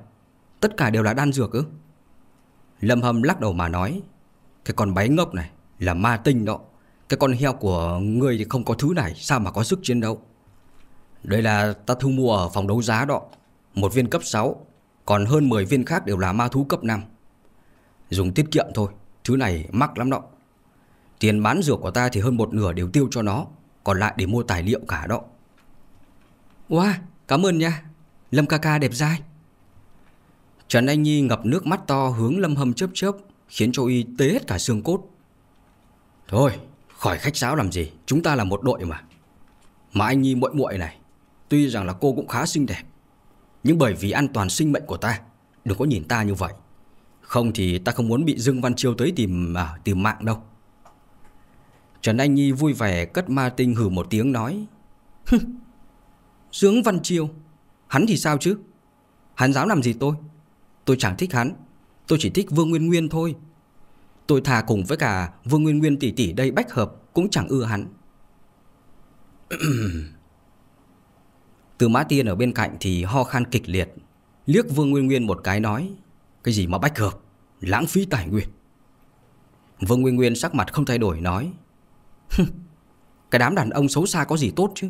Tất cả đều là đan dược ư? Lâm Hâm lắc đầu mà nói Cái con bái ngốc này là ma tinh đó Cái con heo của người thì không có thứ này Sao mà có sức chiến đấu Đây là ta thu mua ở phòng đấu giá đó Một viên cấp 6 Còn hơn 10 viên khác đều là ma thú cấp 5 Dùng tiết kiệm thôi Thứ này mắc lắm đó Tiền bán dược của ta thì hơn một nửa đều tiêu cho nó Còn lại để mua tài liệu cả đó Wow, cảm ơn nha. Lâm ca ca đẹp dai. Trần Anh Nhi ngập nước mắt to hướng Lâm Hâm chớp chớp, khiến cho y tê hết cả xương cốt. Thôi, khỏi khách sáo làm gì, chúng ta là một đội mà. Mà anh Nhi muội muội này, tuy rằng là cô cũng khá xinh đẹp, nhưng bởi vì an toàn sinh mệnh của ta, đừng có nhìn ta như vậy. Không thì ta không muốn bị Dương Văn Chiêu tới tìm à, tìm mạng đâu. Trần Anh Nhi vui vẻ cất ma tinh hử một tiếng nói. Dưỡng Văn Chiêu Hắn thì sao chứ Hắn dám làm gì tôi Tôi chẳng thích hắn Tôi chỉ thích Vương Nguyên Nguyên thôi Tôi thà cùng với cả Vương Nguyên Nguyên tỷ tỷ đây bách hợp Cũng chẳng ưa hắn Từ Mã Tiên ở bên cạnh thì ho khan kịch liệt Liếc Vương Nguyên Nguyên một cái nói Cái gì mà bách hợp Lãng phí tài nguyên Vương Nguyên Nguyên sắc mặt không thay đổi nói Cái đám đàn ông xấu xa có gì tốt chứ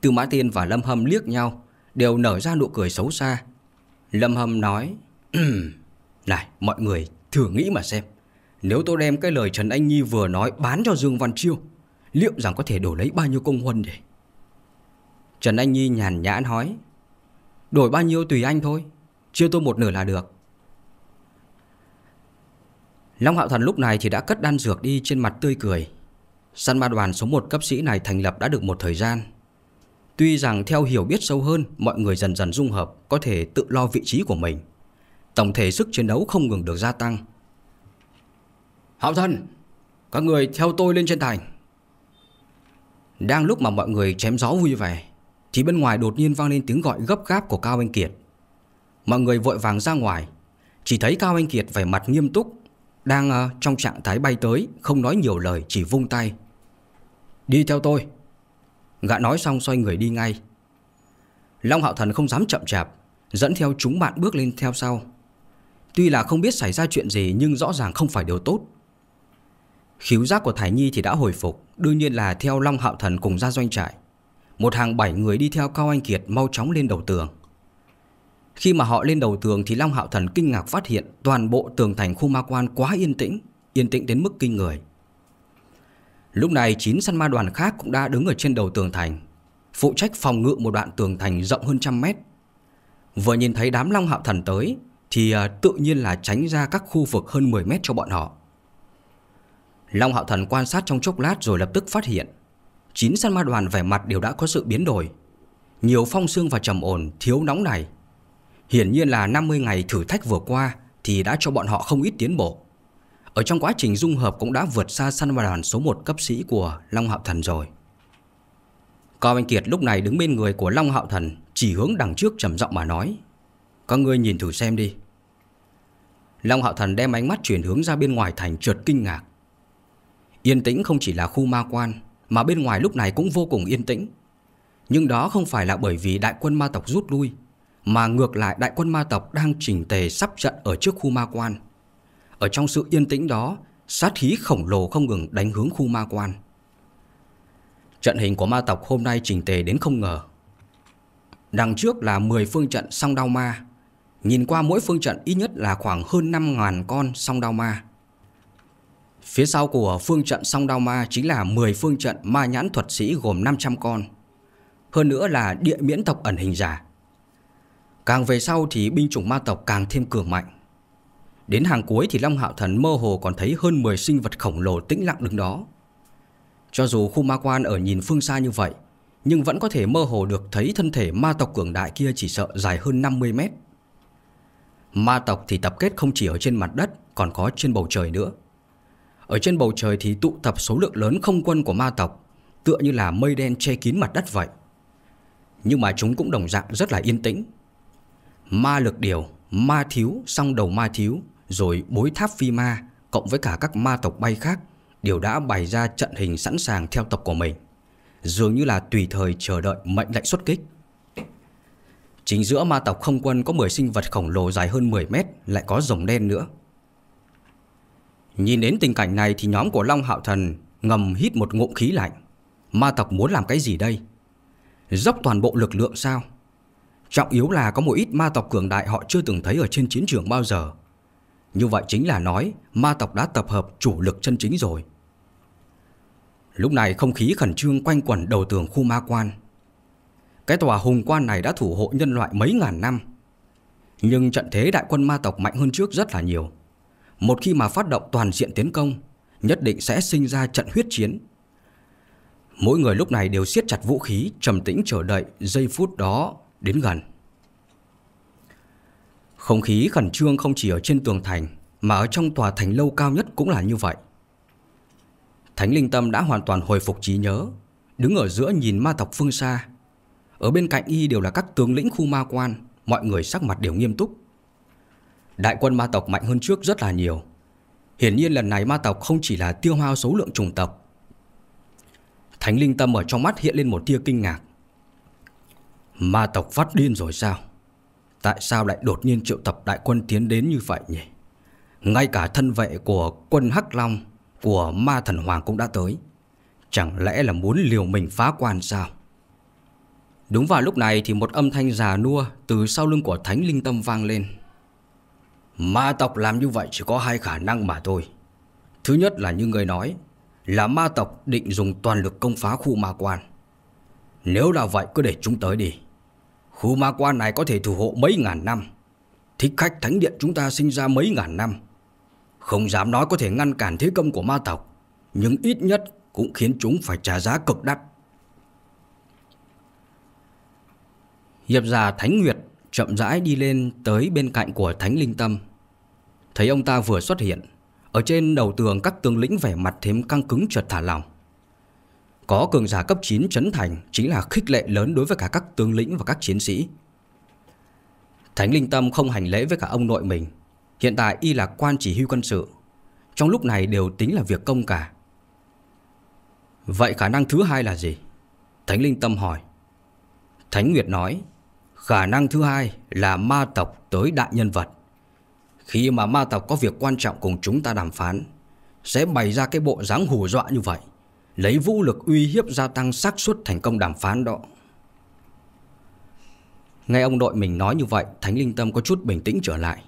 Tư Mã Tiên và Lâm Hâm liếc nhau, đều nở ra nụ cười xấu xa. Lâm Hâm nói, Này, mọi người thử nghĩ mà xem. Nếu tôi đem cái lời Trần Anh Nhi vừa nói bán cho Dương Văn Chiêu, liệu rằng có thể đổi lấy bao nhiêu công huân để? Trần Anh Nhi nhàn nhã nói, Đổi bao nhiêu tùy anh thôi, chia tôi một nửa là được. Long Hạo Thần lúc này thì đã cất đan dược đi trên mặt tươi cười. Săn ma đoàn số 1 cấp sĩ này thành lập đã được một thời gian Tuy rằng theo hiểu biết sâu hơn, mọi người dần dần dung hợp, có thể tự lo vị trí của mình. Tổng thể sức chiến đấu không ngừng được gia tăng. Hạo thân, các người theo tôi lên trên thành. Đang lúc mà mọi người chém gió vui vẻ, thì bên ngoài đột nhiên vang lên tiếng gọi gấp gáp của Cao Anh Kiệt. Mọi người vội vàng ra ngoài, chỉ thấy Cao Anh Kiệt vẻ mặt nghiêm túc, đang ờ, trong trạng thái bay tới, không nói nhiều lời chỉ vung tay. Đi theo tôi. Gã nói xong xoay người đi ngay Long Hạo Thần không dám chậm chạp Dẫn theo chúng bạn bước lên theo sau Tuy là không biết xảy ra chuyện gì Nhưng rõ ràng không phải điều tốt Khíu giác của Thái Nhi thì đã hồi phục Đương nhiên là theo Long Hạo Thần cùng ra doanh trại Một hàng bảy người đi theo Cao Anh Kiệt Mau chóng lên đầu tường Khi mà họ lên đầu tường Thì Long Hạo Thần kinh ngạc phát hiện Toàn bộ tường thành khu ma quan quá yên tĩnh Yên tĩnh đến mức kinh người Lúc này 9 săn ma đoàn khác cũng đã đứng ở trên đầu tường thành Phụ trách phòng ngự một đoạn tường thành rộng hơn trăm mét Vừa nhìn thấy đám long hạo thần tới Thì à, tự nhiên là tránh ra các khu vực hơn 10 mét cho bọn họ Long hạo thần quan sát trong chốc lát rồi lập tức phát hiện chín săn ma đoàn vẻ mặt đều đã có sự biến đổi Nhiều phong xương và trầm ổn thiếu nóng này Hiển nhiên là 50 ngày thử thách vừa qua Thì đã cho bọn họ không ít tiến bộ ở trong quá trình dung hợp cũng đã vượt xa săn và đoàn số 1 cấp sĩ của Long Hạo Thần rồi Cao Anh Kiệt lúc này đứng bên người của Long Hạo Thần Chỉ hướng đằng trước trầm giọng mà nói Các ngươi nhìn thử xem đi Long Hạo Thần đem ánh mắt chuyển hướng ra bên ngoài thành trượt kinh ngạc Yên tĩnh không chỉ là khu ma quan Mà bên ngoài lúc này cũng vô cùng yên tĩnh Nhưng đó không phải là bởi vì đại quân ma tộc rút lui Mà ngược lại đại quân ma tộc đang chỉnh tề sắp trận ở trước khu ma quan ở trong sự yên tĩnh đó, sát khí khổng lồ không ngừng đánh hướng khu ma quan. Trận hình của ma tộc hôm nay chỉnh tề đến không ngờ. Đằng trước là 10 phương trận song đao ma. Nhìn qua mỗi phương trận ít nhất là khoảng hơn 5.000 con song đao ma. Phía sau của phương trận song đao ma chính là 10 phương trận ma nhãn thuật sĩ gồm 500 con. Hơn nữa là địa miễn tộc ẩn hình giả. Càng về sau thì binh chủng ma tộc càng thêm cường mạnh. Đến hàng cuối thì Long Hạo Thần mơ hồ còn thấy hơn 10 sinh vật khổng lồ tĩnh lặng đứng đó. Cho dù khu ma quan ở nhìn phương xa như vậy, nhưng vẫn có thể mơ hồ được thấy thân thể ma tộc cường đại kia chỉ sợ dài hơn 50 mét. Ma tộc thì tập kết không chỉ ở trên mặt đất, còn có trên bầu trời nữa. Ở trên bầu trời thì tụ tập số lượng lớn không quân của ma tộc, tựa như là mây đen che kín mặt đất vậy. Nhưng mà chúng cũng đồng dạng rất là yên tĩnh. Ma lực điều, ma thiếu, song đầu ma thiếu, rồi bối tháp phi ma cộng với cả các ma tộc bay khác đều đã bày ra trận hình sẵn sàng theo tộc của mình, dường như là tùy thời chờ đợi mệnh lệnh xuất kích. Chính giữa ma tộc không quân có 10 sinh vật khổng lồ dài hơn 10 mét lại có rồng đen nữa. Nhìn đến tình cảnh này thì nhóm của Long Hạo Thần ngầm hít một ngụm khí lạnh. Ma tộc muốn làm cái gì đây? Dốc toàn bộ lực lượng sao? Trọng yếu là có một ít ma tộc cường đại họ chưa từng thấy ở trên chiến trường bao giờ như vậy chính là nói ma tộc đã tập hợp chủ lực chân chính rồi. Lúc này không khí khẩn trương quanh quẩn đầu tường khu ma quan. Cái tòa hùng quan này đã thủ hộ nhân loại mấy ngàn năm. Nhưng trận thế đại quân ma tộc mạnh hơn trước rất là nhiều. Một khi mà phát động toàn diện tiến công, nhất định sẽ sinh ra trận huyết chiến. Mỗi người lúc này đều siết chặt vũ khí, trầm tĩnh chờ đợi giây phút đó đến gần. Không khí khẩn trương không chỉ ở trên tường thành Mà ở trong tòa thành lâu cao nhất cũng là như vậy Thánh linh tâm đã hoàn toàn hồi phục trí nhớ Đứng ở giữa nhìn ma tộc phương xa Ở bên cạnh y đều là các tướng lĩnh khu ma quan Mọi người sắc mặt đều nghiêm túc Đại quân ma tộc mạnh hơn trước rất là nhiều Hiển nhiên lần này ma tộc không chỉ là tiêu hao số lượng trùng tộc Thánh linh tâm ở trong mắt hiện lên một tia kinh ngạc Ma tộc phát điên rồi sao Tại sao lại đột nhiên triệu tập đại quân tiến đến như vậy nhỉ? Ngay cả thân vệ của quân Hắc Long Của ma thần hoàng cũng đã tới Chẳng lẽ là muốn liều mình phá quan sao? Đúng vào lúc này thì một âm thanh già nua Từ sau lưng của thánh linh tâm vang lên Ma tộc làm như vậy chỉ có hai khả năng mà thôi Thứ nhất là như người nói Là ma tộc định dùng toàn lực công phá khu ma quan Nếu là vậy cứ để chúng tới đi Khu ma quan này có thể thủ hộ mấy ngàn năm Thích khách thánh điện chúng ta sinh ra mấy ngàn năm Không dám nói có thể ngăn cản thế công của ma tộc Nhưng ít nhất cũng khiến chúng phải trả giá cực đắt Hiệp già Thánh Nguyệt chậm rãi đi lên tới bên cạnh của Thánh Linh Tâm Thấy ông ta vừa xuất hiện Ở trên đầu tường các tướng lĩnh vẻ mặt thêm căng cứng chợt thả lỏng có cường giả cấp 9 trấn thành chính là khích lệ lớn đối với cả các tướng lĩnh và các chiến sĩ. Thánh Linh Tâm không hành lễ với cả ông nội mình. Hiện tại y là quan chỉ huy quân sự. Trong lúc này đều tính là việc công cả. Vậy khả năng thứ hai là gì? Thánh Linh Tâm hỏi. Thánh Nguyệt nói, khả năng thứ hai là ma tộc tới đại nhân vật. Khi mà ma tộc có việc quan trọng cùng chúng ta đàm phán, sẽ bày ra cái bộ dáng hù dọa như vậy lấy vũ lực uy hiếp gia tăng xác suất thành công đàm phán đó. Nghe ông đội mình nói như vậy, Thánh Linh Tâm có chút bình tĩnh trở lại.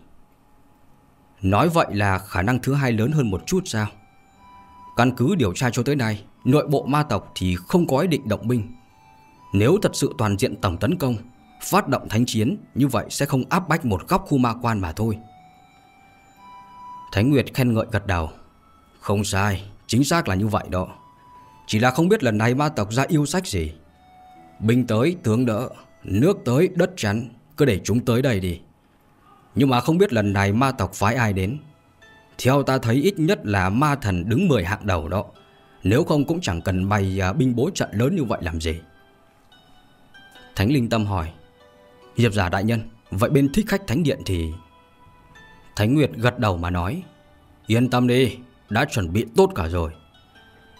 Nói vậy là khả năng thứ hai lớn hơn một chút sao? Căn cứ điều tra cho tới nay, nội bộ ma tộc thì không có ý định động binh. Nếu thật sự toàn diện tổng tấn công, phát động thánh chiến, như vậy sẽ không áp bách một góc khu ma quan mà thôi. Thánh Nguyệt khen ngợi gật đầu. Không sai, chính xác là như vậy đó. Chỉ là không biết lần này ma tộc ra yêu sách gì Binh tới tướng đỡ Nước tới đất chắn Cứ để chúng tới đây đi Nhưng mà không biết lần này ma tộc phái ai đến Theo ta thấy ít nhất là ma thần đứng 10 hạng đầu đó Nếu không cũng chẳng cần bày à, binh bố trận lớn như vậy làm gì Thánh Linh Tâm hỏi Hiệp giả đại nhân Vậy bên thích khách thánh điện thì Thánh Nguyệt gật đầu mà nói Yên tâm đi Đã chuẩn bị tốt cả rồi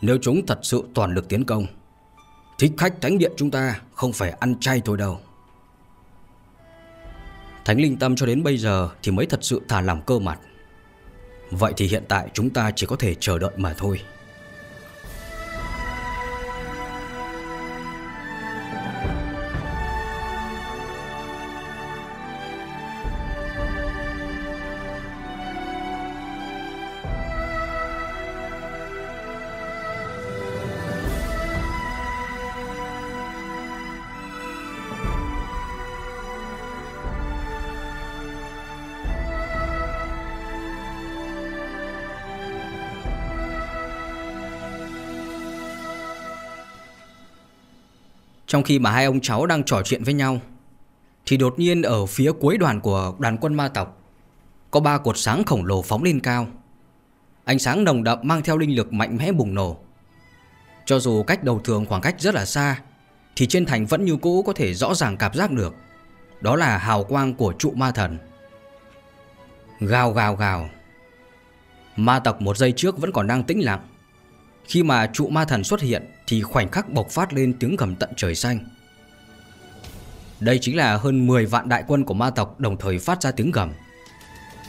nếu chúng thật sự toàn lực tiến công Thích khách thánh điện chúng ta Không phải ăn chay thôi đâu Thánh linh tâm cho đến bây giờ Thì mới thật sự thà làm cơ mặt Vậy thì hiện tại chúng ta chỉ có thể chờ đợi mà thôi Trong khi mà hai ông cháu đang trò chuyện với nhau Thì đột nhiên ở phía cuối đoàn của đoàn quân ma tộc Có ba cột sáng khổng lồ phóng lên cao Ánh sáng nồng đậm mang theo linh lực mạnh mẽ bùng nổ Cho dù cách đầu thường khoảng cách rất là xa Thì trên thành vẫn như cũ có thể rõ ràng cảm giác được Đó là hào quang của trụ ma thần Gào gào gào Ma tộc một giây trước vẫn còn đang tĩnh lặng khi mà trụ ma thần xuất hiện thì khoảnh khắc bộc phát lên tiếng gầm tận trời xanh. Đây chính là hơn 10 vạn đại quân của ma tộc đồng thời phát ra tiếng gầm.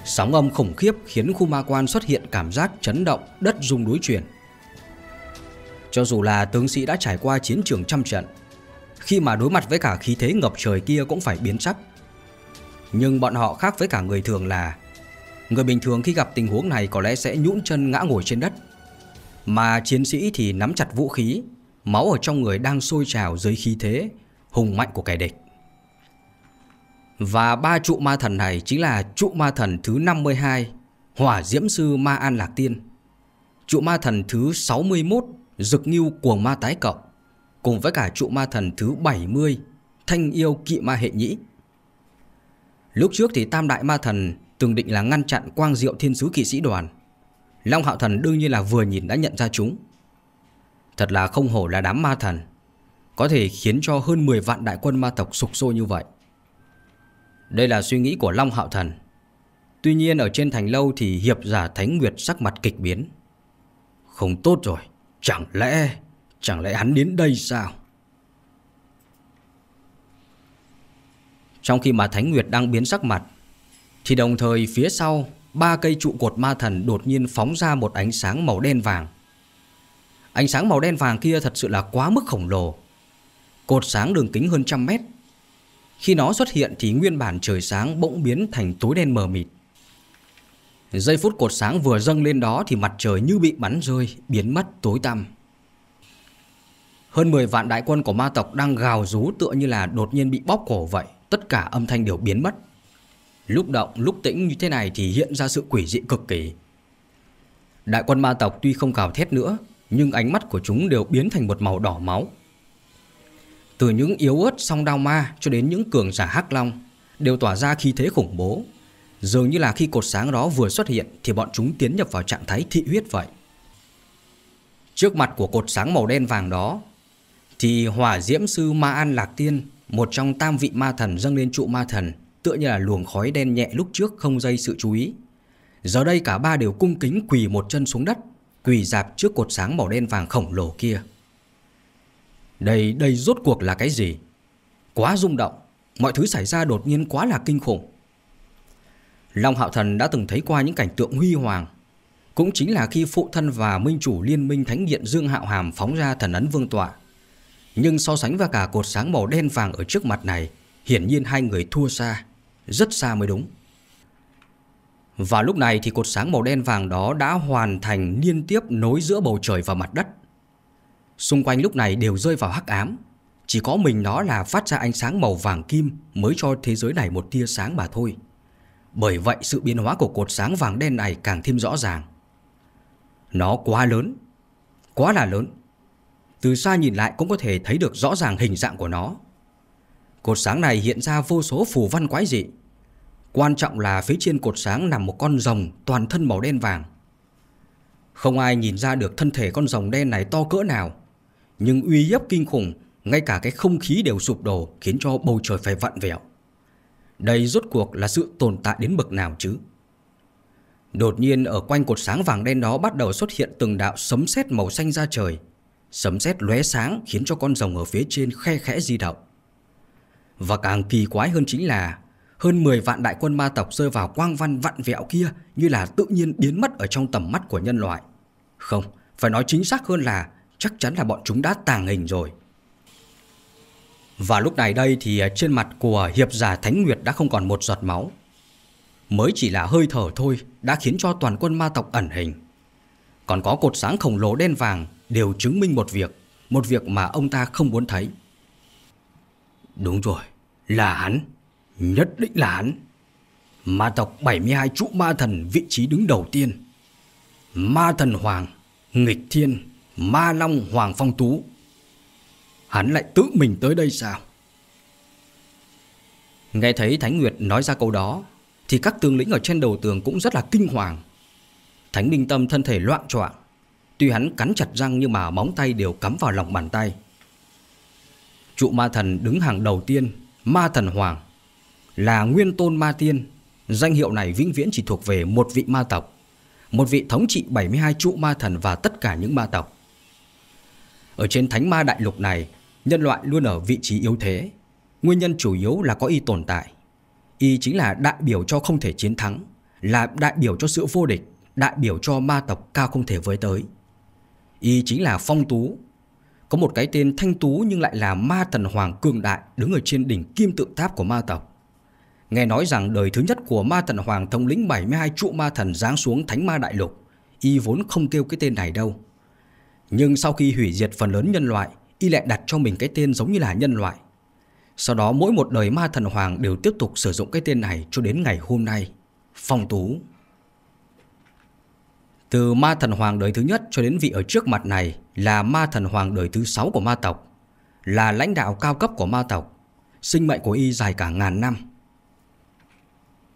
Sóng âm khủng khiếp khiến khu ma quan xuất hiện cảm giác chấn động, đất rung núi chuyển. Cho dù là tướng sĩ đã trải qua chiến trường trăm trận, khi mà đối mặt với cả khí thế ngập trời kia cũng phải biến sắc. Nhưng bọn họ khác với cả người thường là Người bình thường khi gặp tình huống này có lẽ sẽ nhũn chân ngã ngồi trên đất mà chiến sĩ thì nắm chặt vũ khí, máu ở trong người đang sôi trào dưới khí thế, hùng mạnh của kẻ địch. Và ba trụ ma thần này chính là trụ ma thần thứ 52, Hỏa Diễm Sư Ma An Lạc Tiên. Trụ ma thần thứ 61, Dực Nghiêu Cuồng Ma Tái Cộng. Cùng với cả trụ ma thần thứ 70, Thanh Yêu Kỵ Ma Hệ Nhĩ. Lúc trước thì Tam Đại Ma Thần từng định là ngăn chặn Quang Diệu Thiên Sứ Kỵ Sĩ Đoàn Long Hạo Thần đương nhiên là vừa nhìn đã nhận ra chúng Thật là không hổ là đám ma thần Có thể khiến cho hơn 10 vạn đại quân ma tộc sục sôi như vậy Đây là suy nghĩ của Long Hạo Thần Tuy nhiên ở trên thành lâu thì hiệp giả Thánh Nguyệt sắc mặt kịch biến Không tốt rồi Chẳng lẽ Chẳng lẽ hắn đến đây sao Trong khi mà Thánh Nguyệt đang biến sắc mặt Thì đồng thời phía sau ba cây trụ cột ma thần đột nhiên phóng ra một ánh sáng màu đen vàng. Ánh sáng màu đen vàng kia thật sự là quá mức khổng lồ. Cột sáng đường kính hơn trăm mét. Khi nó xuất hiện thì nguyên bản trời sáng bỗng biến thành tối đen mờ mịt. Giây phút cột sáng vừa dâng lên đó thì mặt trời như bị bắn rơi, biến mất tối tăm. Hơn 10 vạn đại quân của ma tộc đang gào rú tựa như là đột nhiên bị bóp cổ vậy, tất cả âm thanh đều biến mất. Lúc động lúc tĩnh như thế này thì hiện ra sự quỷ dị cực kỳ Đại quân ma tộc tuy không gào thét nữa Nhưng ánh mắt của chúng đều biến thành một màu đỏ máu Từ những yếu ớt song đao ma cho đến những cường giả hắc long Đều tỏa ra khí thế khủng bố Dường như là khi cột sáng đó vừa xuất hiện Thì bọn chúng tiến nhập vào trạng thái thị huyết vậy Trước mặt của cột sáng màu đen vàng đó Thì hỏa diễm sư Ma An Lạc Tiên Một trong tam vị ma thần dâng lên trụ ma thần tựa như là luồng khói đen nhẹ lúc trước không dây sự chú ý. Giờ đây cả ba đều cung kính quỳ một chân xuống đất, quỳ dạp trước cột sáng màu đen vàng khổng lồ kia. Đây, đây rốt cuộc là cái gì? Quá rung động, mọi thứ xảy ra đột nhiên quá là kinh khủng. Long Hạo Thần đã từng thấy qua những cảnh tượng huy hoàng, cũng chính là khi phụ thân và minh chủ liên minh thánh điện Dương Hạo Hàm phóng ra thần ấn vương tọa. Nhưng so sánh với cả cột sáng màu đen vàng ở trước mặt này, hiển nhiên hai người thua xa rất xa mới đúng. Và lúc này thì cột sáng màu đen vàng đó đã hoàn thành liên tiếp nối giữa bầu trời và mặt đất. Xung quanh lúc này đều rơi vào hắc ám, chỉ có mình nó là phát ra ánh sáng màu vàng kim mới cho thế giới này một tia sáng mà thôi. Bởi vậy sự biến hóa của cột sáng vàng đen này càng thêm rõ ràng. Nó quá lớn, quá là lớn. Từ xa nhìn lại cũng có thể thấy được rõ ràng hình dạng của nó. Cột sáng này hiện ra vô số phù văn quái dị Quan trọng là phía trên cột sáng nằm một con rồng toàn thân màu đen vàng. Không ai nhìn ra được thân thể con rồng đen này to cỡ nào, nhưng uy hiếp kinh khủng, ngay cả cái không khí đều sụp đổ khiến cho bầu trời phải vặn vẹo. Đây rốt cuộc là sự tồn tại đến bậc nào chứ? Đột nhiên ở quanh cột sáng vàng đen đó bắt đầu xuất hiện từng đạo sấm sét màu xanh ra trời. Sấm sét lóe sáng khiến cho con rồng ở phía trên khe khẽ di động. Và càng kỳ quái hơn chính là hơn 10 vạn đại quân ma tộc rơi vào quang văn vặn vẹo kia như là tự nhiên biến mất ở trong tầm mắt của nhân loại. Không, phải nói chính xác hơn là chắc chắn là bọn chúng đã tàng hình rồi. Và lúc này đây thì à, trên mặt của hiệp giả Thánh Nguyệt đã không còn một giọt máu. Mới chỉ là hơi thở thôi đã khiến cho toàn quân ma tộc ẩn hình. Còn có cột sáng khổng lồ đen vàng đều chứng minh một việc, một việc mà ông ta không muốn thấy. Đúng rồi, là hắn. Nhất định là hắn. Ma tộc 72 trụ ma thần vị trí đứng đầu tiên. Ma thần hoàng, nghịch thiên, ma long hoàng phong tú. Hắn lại tự mình tới đây sao? Nghe thấy Thánh Nguyệt nói ra câu đó Thì các tướng lĩnh ở trên đầu tường cũng rất là kinh hoàng Thánh Minh Tâm thân thể loạn choạng Tuy hắn cắn chặt răng nhưng mà móng tay đều cắm vào lòng bàn tay Trụ ma thần đứng hàng đầu tiên Ma thần hoàng là nguyên tôn ma tiên. Danh hiệu này vĩnh viễn chỉ thuộc về một vị ma tộc, một vị thống trị 72 trụ ma thần và tất cả những ma tộc. Ở trên thánh ma đại lục này, nhân loại luôn ở vị trí yếu thế. Nguyên nhân chủ yếu là có y tồn tại. Y chính là đại biểu cho không thể chiến thắng, là đại biểu cho sự vô địch, đại biểu cho ma tộc cao không thể với tới. Y chính là phong tú, có một cái tên thanh tú nhưng lại là ma thần hoàng cường đại đứng ở trên đỉnh kim tự tháp của ma tộc. Nghe nói rằng đời thứ nhất của ma thần hoàng thống lĩnh 72 trụ ma thần giáng xuống thánh ma đại lục, y vốn không kêu cái tên này đâu. Nhưng sau khi hủy diệt phần lớn nhân loại, y lại đặt cho mình cái tên giống như là nhân loại. Sau đó mỗi một đời ma thần hoàng đều tiếp tục sử dụng cái tên này cho đến ngày hôm nay. Phong Tú Từ ma thần hoàng đời thứ nhất cho đến vị ở trước mặt này là ma thần hoàng đời thứ sáu của ma tộc, là lãnh đạo cao cấp của ma tộc. Sinh mệnh của y dài cả ngàn năm.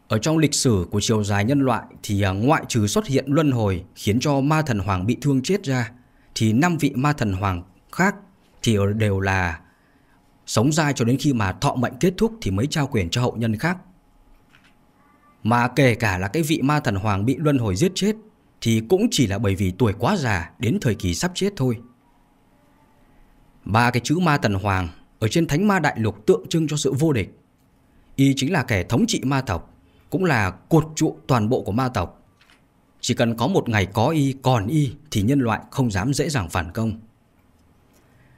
Ở trong lịch sử của chiều dài nhân loại thì à, ngoại trừ xuất hiện luân hồi khiến cho ma thần hoàng bị thương chết ra thì năm vị ma thần hoàng khác thì đều là sống dai cho đến khi mà thọ mệnh kết thúc thì mới trao quyền cho hậu nhân khác. Mà kể cả là cái vị ma thần hoàng bị luân hồi giết chết thì cũng chỉ là bởi vì tuổi quá già đến thời kỳ sắp chết thôi. Ba cái chữ ma thần hoàng ở trên thánh ma đại lục tượng trưng cho sự vô địch. Y chính là kẻ thống trị ma tộc cũng là cột trụ toàn bộ của ma tộc. Chỉ cần có một ngày có y còn y thì nhân loại không dám dễ dàng phản công.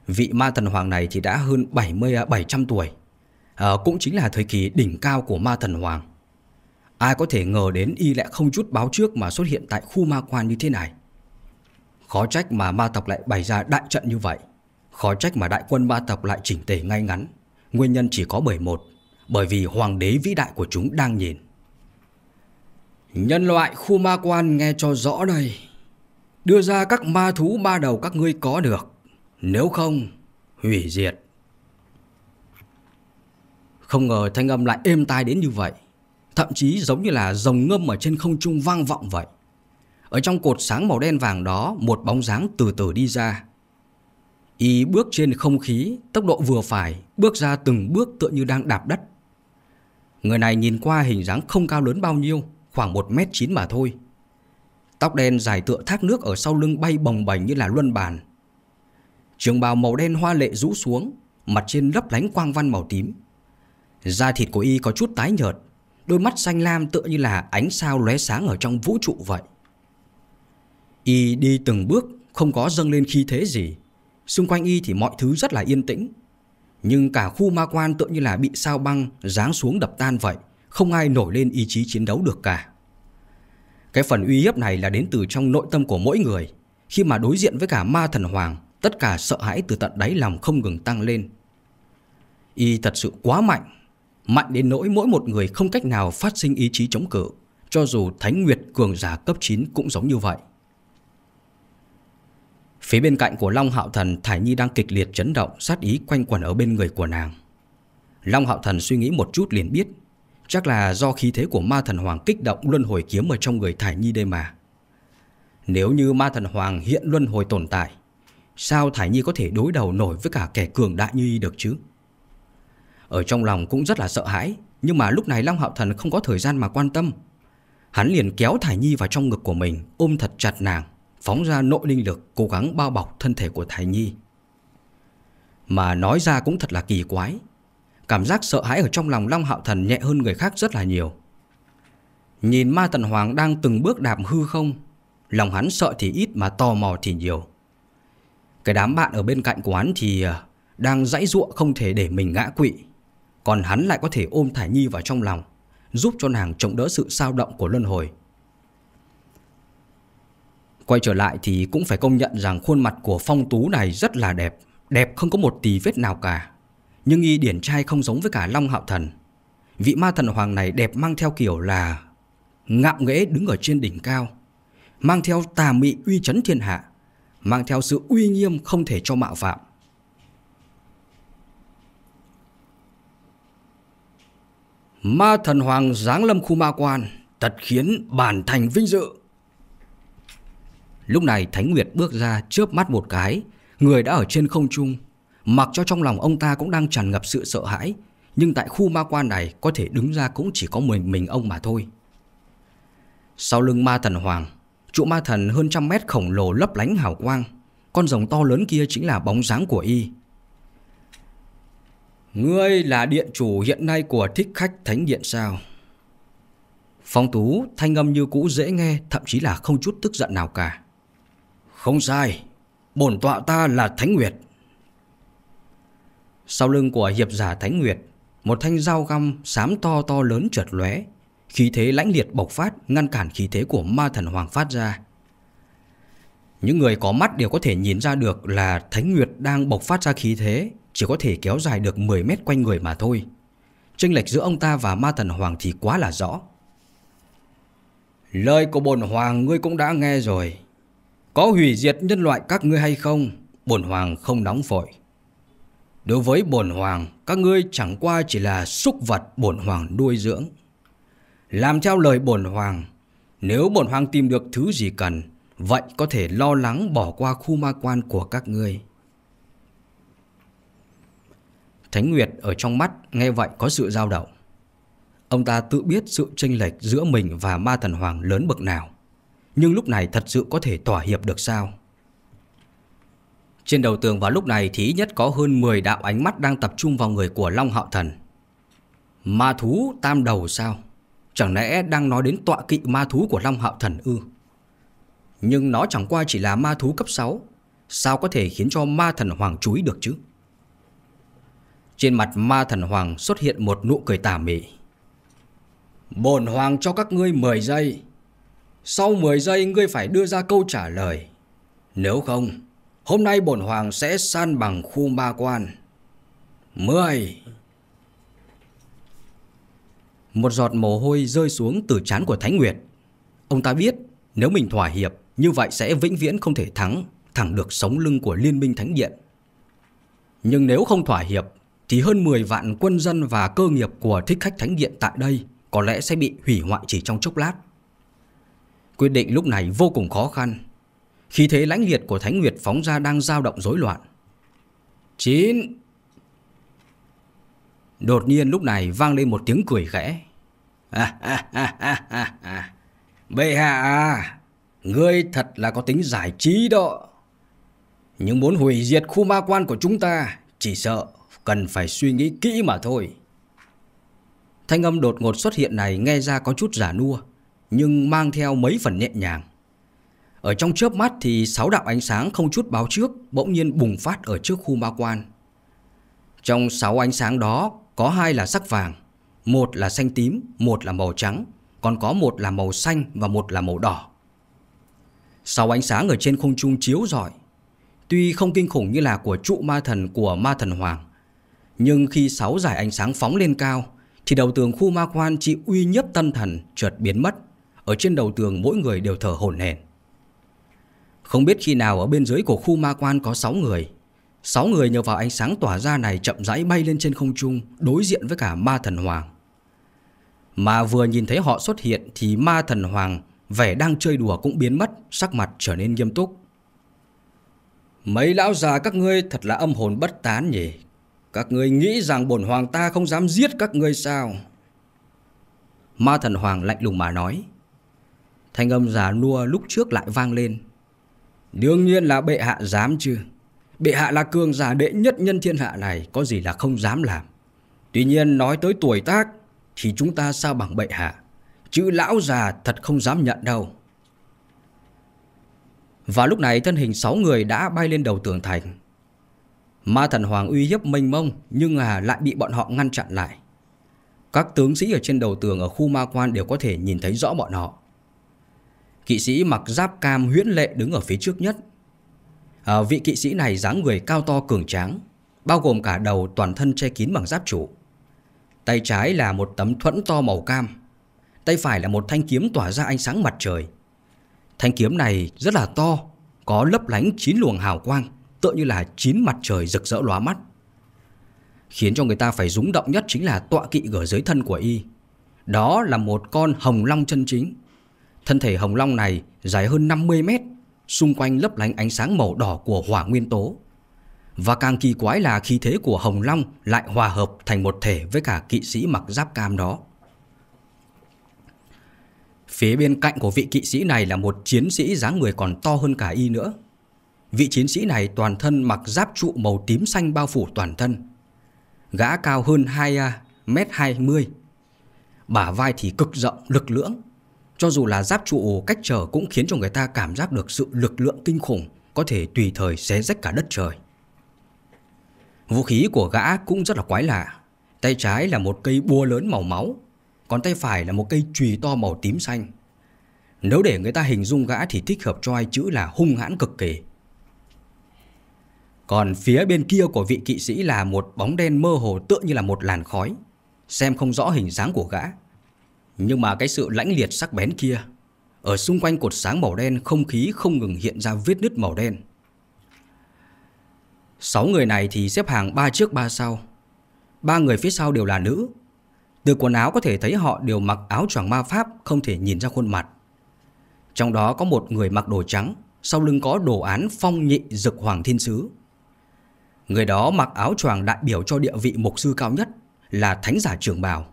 Vị ma thần hoàng này thì đã hơn 70-700 à, tuổi, à, cũng chính là thời kỳ đỉnh cao của ma thần hoàng. Ai có thể ngờ đến y lại không chút báo trước mà xuất hiện tại khu ma quan như thế này. Khó trách mà ma tộc lại bày ra đại trận như vậy. Khó trách mà đại quân ma tộc lại chỉnh tề ngay ngắn. Nguyên nhân chỉ có bởi một, bởi vì hoàng đế vĩ đại của chúng đang nhìn. Nhân loại khu ma quan nghe cho rõ đây. Đưa ra các ma thú ba đầu các ngươi có được. Nếu không, hủy diệt. Không ngờ thanh âm lại êm tai đến như vậy. Thậm chí giống như là rồng ngâm ở trên không trung vang vọng vậy. Ở trong cột sáng màu đen vàng đó, một bóng dáng từ từ đi ra. Y bước trên không khí, tốc độ vừa phải, bước ra từng bước tựa như đang đạp đất. Người này nhìn qua hình dáng không cao lớn bao nhiêu, khoảng 1 mét 9 mà thôi. Tóc đen dài tựa thác nước ở sau lưng bay bồng bềnh như là luân bàn. Trường bào màu đen hoa lệ rũ xuống, mặt trên lấp lánh quang văn màu tím. Da thịt của y có chút tái nhợt, đôi mắt xanh lam tựa như là ánh sao lóe sáng ở trong vũ trụ vậy. Y đi từng bước, không có dâng lên khí thế gì. Xung quanh y thì mọi thứ rất là yên tĩnh. Nhưng cả khu ma quan tựa như là bị sao băng ráng xuống đập tan vậy không ai nổi lên ý chí chiến đấu được cả. Cái phần uy hiếp này là đến từ trong nội tâm của mỗi người, khi mà đối diện với cả ma thần hoàng, tất cả sợ hãi từ tận đáy lòng không ngừng tăng lên. Y thật sự quá mạnh, mạnh đến nỗi mỗi một người không cách nào phát sinh ý chí chống cự, cho dù Thánh Nguyệt cường giả cấp 9 cũng giống như vậy. Phía bên cạnh của Long Hạo Thần, Thải Nhi đang kịch liệt chấn động, sát ý quanh quẩn ở bên người của nàng. Long Hạo Thần suy nghĩ một chút liền biết Chắc là do khí thế của ma thần hoàng kích động luân hồi kiếm ở trong người Thải Nhi đây mà. Nếu như ma thần hoàng hiện luân hồi tồn tại, sao Thải Nhi có thể đối đầu nổi với cả kẻ cường đại như y được chứ? Ở trong lòng cũng rất là sợ hãi, nhưng mà lúc này Long Hạo Thần không có thời gian mà quan tâm. Hắn liền kéo Thải Nhi vào trong ngực của mình, ôm thật chặt nàng, phóng ra nội linh lực cố gắng bao bọc thân thể của Thải Nhi. Mà nói ra cũng thật là kỳ quái, Cảm giác sợ hãi ở trong lòng Long Hạo Thần nhẹ hơn người khác rất là nhiều Nhìn ma tần hoàng đang từng bước đạp hư không Lòng hắn sợ thì ít mà tò mò thì nhiều Cái đám bạn ở bên cạnh của hắn thì à, Đang dãy ruộng không thể để mình ngã quỵ Còn hắn lại có thể ôm Thải Nhi vào trong lòng Giúp cho nàng chống đỡ sự sao động của luân hồi Quay trở lại thì cũng phải công nhận rằng khuôn mặt của phong tú này rất là đẹp Đẹp không có một tí vết nào cả nhưng y điển trai không giống với cả Long Hạo Thần Vị ma thần hoàng này đẹp mang theo kiểu là Ngạo nghễ đứng ở trên đỉnh cao Mang theo tà mị uy chấn thiên hạ Mang theo sự uy nghiêm không thể cho mạo phạm Ma thần hoàng giáng lâm khu ma quan tật khiến bản thành vinh dự Lúc này Thánh Nguyệt bước ra chớp mắt một cái Người đã ở trên không trung Mặc cho trong lòng ông ta cũng đang tràn ngập sự sợ hãi Nhưng tại khu ma quan này có thể đứng ra cũng chỉ có mình mình ông mà thôi Sau lưng ma thần hoàng Trụ ma thần hơn trăm mét khổng lồ lấp lánh hào quang Con rồng to lớn kia chính là bóng dáng của y Ngươi là điện chủ hiện nay của thích khách thánh điện sao Phong tú thanh âm như cũ dễ nghe Thậm chí là không chút tức giận nào cả Không sai Bổn tọa ta là thánh nguyệt sau lưng của hiệp giả Thánh Nguyệt, một thanh dao găm xám to to lớn trượt lóe, khí thế lãnh liệt bộc phát ngăn cản khí thế của ma thần hoàng phát ra. Những người có mắt đều có thể nhìn ra được là Thánh Nguyệt đang bộc phát ra khí thế, chỉ có thể kéo dài được 10 mét quanh người mà thôi. Chênh lệch giữa ông ta và ma thần hoàng thì quá là rõ. Lời của bồn hoàng ngươi cũng đã nghe rồi. Có hủy diệt nhân loại các ngươi hay không, bồn hoàng không nóng phổi Đối với bổn hoàng, các ngươi chẳng qua chỉ là súc vật bổn hoàng nuôi dưỡng. Làm theo lời bổn hoàng, nếu bổn hoàng tìm được thứ gì cần, vậy có thể lo lắng bỏ qua khu ma quan của các ngươi. Thánh Nguyệt ở trong mắt nghe vậy có sự dao động. Ông ta tự biết sự chênh lệch giữa mình và ma thần hoàng lớn bậc nào. Nhưng lúc này thật sự có thể tỏa hiệp được sao? Trên đầu tường vào lúc này thì ít nhất có hơn 10 đạo ánh mắt đang tập trung vào người của Long Hạo Thần. Ma thú tam đầu sao? Chẳng lẽ đang nói đến tọa kỵ ma thú của Long Hạo Thần ư? Nhưng nó chẳng qua chỉ là ma thú cấp 6, sao có thể khiến cho ma thần hoàng chúi được chứ? Trên mặt ma thần hoàng xuất hiện một nụ cười tà mị. Bồn hoàng cho các ngươi 10 giây. Sau 10 giây ngươi phải đưa ra câu trả lời. Nếu không, Hôm nay bổn hoàng sẽ san bằng khu ma quan. Mười. Một giọt mồ hôi rơi xuống từ trán của Thánh Nguyệt. Ông ta biết nếu mình thỏa hiệp như vậy sẽ vĩnh viễn không thể thắng thẳng được sống lưng của Liên minh Thánh Điện. Nhưng nếu không thỏa hiệp thì hơn 10 vạn quân dân và cơ nghiệp của thích khách Thánh Điện tại đây có lẽ sẽ bị hủy hoại chỉ trong chốc lát. Quyết định lúc này vô cùng khó khăn Khí thế lãnh liệt của Thánh Nguyệt phóng ra đang dao động rối loạn. 9 Đột nhiên lúc này vang lên một tiếng cười khẽ. À, à, à, à, à, à. Bệ hạ à, ngươi thật là có tính giải trí đó. Nhưng muốn hủy diệt khu ma quan của chúng ta, chỉ sợ cần phải suy nghĩ kỹ mà thôi. Thanh âm đột ngột xuất hiện này nghe ra có chút giả nua, nhưng mang theo mấy phần nhẹ nhàng. Ở trong chớp mắt thì sáu đạo ánh sáng không chút báo trước bỗng nhiên bùng phát ở trước khu ma quan. Trong sáu ánh sáng đó có hai là sắc vàng, một là xanh tím, một là màu trắng, còn có một là màu xanh và một là màu đỏ. Sáu ánh sáng ở trên không trung chiếu rọi, tuy không kinh khủng như là của trụ ma thần của ma thần hoàng, nhưng khi sáu giải ánh sáng phóng lên cao thì đầu tường khu ma quan chỉ uy nhấp tâm thần chợt biến mất, ở trên đầu tường mỗi người đều thở hổn hển. Không biết khi nào ở bên dưới của khu ma quan có 6 người. 6 người nhờ vào ánh sáng tỏa ra này chậm rãi bay lên trên không trung đối diện với cả ma thần hoàng. Mà vừa nhìn thấy họ xuất hiện thì ma thần hoàng vẻ đang chơi đùa cũng biến mất, sắc mặt trở nên nghiêm túc. Mấy lão già các ngươi thật là âm hồn bất tán nhỉ? Các ngươi nghĩ rằng bổn hoàng ta không dám giết các ngươi sao? Ma thần hoàng lạnh lùng mà nói. Thanh âm già nua lúc trước lại vang lên. Đương nhiên là bệ hạ dám chứ. Bệ hạ là cường giả đệ nhất nhân thiên hạ này, có gì là không dám làm. Tuy nhiên nói tới tuổi tác thì chúng ta sao bằng bệ hạ. Chữ lão già thật không dám nhận đâu. Và lúc này thân hình 6 người đã bay lên đầu tường thành. Ma thần hoàng uy hiếp mênh mông nhưng à lại bị bọn họ ngăn chặn lại. Các tướng sĩ ở trên đầu tường ở khu ma quan đều có thể nhìn thấy rõ bọn họ kỵ sĩ mặc giáp cam huyễn lệ đứng ở phía trước nhất. À, vị kỵ sĩ này dáng người cao to cường tráng, bao gồm cả đầu toàn thân che kín bằng giáp trụ. Tay trái là một tấm thuẫn to màu cam, tay phải là một thanh kiếm tỏa ra ánh sáng mặt trời. Thanh kiếm này rất là to, có lấp lánh chín luồng hào quang, tựa như là chín mặt trời rực rỡ lóa mắt. Khiến cho người ta phải rúng động nhất chính là tọa kỵ ở dưới thân của y. Đó là một con hồng long chân chính Thân thể hồng long này dài hơn 50 mét, xung quanh lấp lánh ánh sáng màu đỏ của hỏa nguyên tố. Và càng kỳ quái là khí thế của hồng long lại hòa hợp thành một thể với cả kỵ sĩ mặc giáp cam đó. Phía bên cạnh của vị kỵ sĩ này là một chiến sĩ dáng người còn to hơn cả y nữa. Vị chiến sĩ này toàn thân mặc giáp trụ màu tím xanh bao phủ toàn thân. Gã cao hơn 2 à, mét 20 Bả vai thì cực rộng, lực lưỡng cho dù là giáp trụ cách trở cũng khiến cho người ta cảm giác được sự lực lượng kinh khủng, có thể tùy thời xé rách cả đất trời. Vũ khí của gã cũng rất là quái lạ. Tay trái là một cây búa lớn màu máu, còn tay phải là một cây chùy to màu tím xanh. Nếu để người ta hình dung gã thì thích hợp cho ai chữ là hung hãn cực kỳ. Còn phía bên kia của vị kỵ sĩ là một bóng đen mơ hồ tựa như là một làn khói. Xem không rõ hình dáng của gã, nhưng mà cái sự lãnh liệt sắc bén kia Ở xung quanh cột sáng màu đen Không khí không ngừng hiện ra vết nứt màu đen Sáu người này thì xếp hàng ba trước ba sau Ba người phía sau đều là nữ Từ quần áo có thể thấy họ đều mặc áo choàng ma pháp Không thể nhìn ra khuôn mặt Trong đó có một người mặc đồ trắng Sau lưng có đồ án phong nhị dực hoàng thiên sứ Người đó mặc áo choàng đại biểu cho địa vị mục sư cao nhất Là thánh giả trưởng bào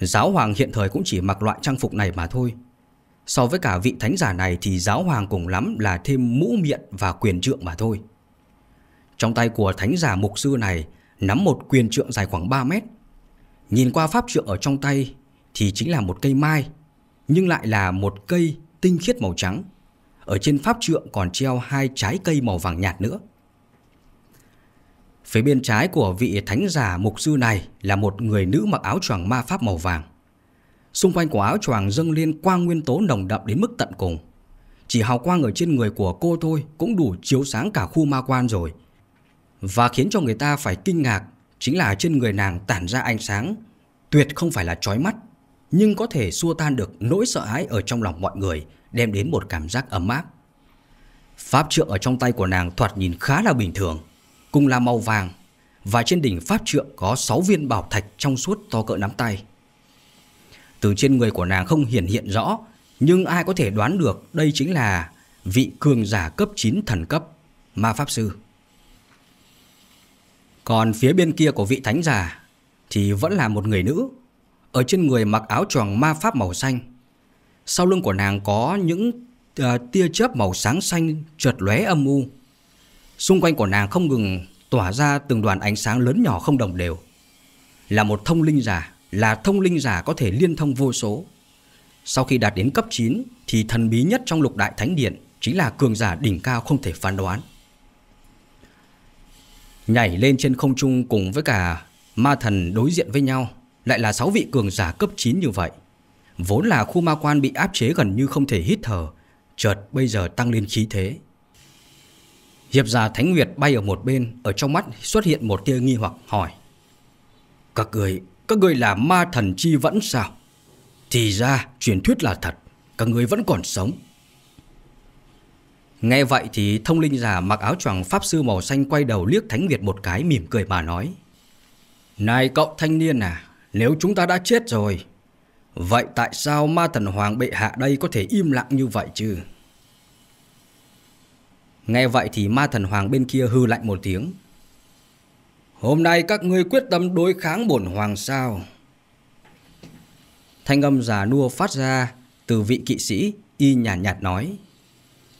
Giáo hoàng hiện thời cũng chỉ mặc loại trang phục này mà thôi So với cả vị thánh giả này thì giáo hoàng cùng lắm là thêm mũ miệng và quyền trượng mà thôi Trong tay của thánh giả mục sư này nắm một quyền trượng dài khoảng 3 mét Nhìn qua pháp trượng ở trong tay thì chính là một cây mai Nhưng lại là một cây tinh khiết màu trắng Ở trên pháp trượng còn treo hai trái cây màu vàng nhạt nữa Phía bên trái của vị thánh giả mục sư này là một người nữ mặc áo choàng ma pháp màu vàng. Xung quanh của áo choàng dâng lên quang nguyên tố nồng đậm đến mức tận cùng. Chỉ hào quang ở trên người của cô thôi cũng đủ chiếu sáng cả khu ma quan rồi. Và khiến cho người ta phải kinh ngạc chính là trên người nàng tản ra ánh sáng. Tuyệt không phải là chói mắt, nhưng có thể xua tan được nỗi sợ hãi ở trong lòng mọi người, đem đến một cảm giác ấm áp. Pháp trượng ở trong tay của nàng thoạt nhìn khá là bình thường cùng là màu vàng và trên đỉnh pháp trượng có 6 viên bảo thạch trong suốt to cỡ nắm tay. Từ trên người của nàng không hiển hiện rõ, nhưng ai có thể đoán được đây chính là vị cường giả cấp 9 thần cấp, ma pháp sư. Còn phía bên kia của vị thánh giả thì vẫn là một người nữ, ở trên người mặc áo choàng ma pháp màu xanh. Sau lưng của nàng có những uh, tia chớp màu sáng xanh trượt lóe âm u. Xung quanh của nàng không ngừng tỏa ra từng đoàn ánh sáng lớn nhỏ không đồng đều. Là một thông linh giả, là thông linh giả có thể liên thông vô số. Sau khi đạt đến cấp 9 thì thần bí nhất trong lục đại thánh điện chính là cường giả đỉnh cao không thể phán đoán. Nhảy lên trên không trung cùng với cả ma thần đối diện với nhau lại là 6 vị cường giả cấp 9 như vậy. Vốn là khu ma quan bị áp chế gần như không thể hít thở, chợt bây giờ tăng lên khí thế. Hiệp già Thánh Nguyệt bay ở một bên, ở trong mắt xuất hiện một tia nghi hoặc hỏi. Các người, các người là ma thần chi vẫn sao? Thì ra, truyền thuyết là thật, các người vẫn còn sống. Nghe vậy thì thông linh giả mặc áo choàng pháp sư màu xanh quay đầu liếc Thánh Nguyệt một cái mỉm cười mà nói. Này cậu thanh niên à, nếu chúng ta đã chết rồi, vậy tại sao ma thần hoàng bệ hạ đây có thể im lặng như vậy chứ? Nghe vậy thì ma thần hoàng bên kia hư lạnh một tiếng. Hôm nay các ngươi quyết tâm đối kháng bổn hoàng sao? Thanh âm già nua phát ra từ vị kỵ sĩ y nhàn nhạt, nhạt nói.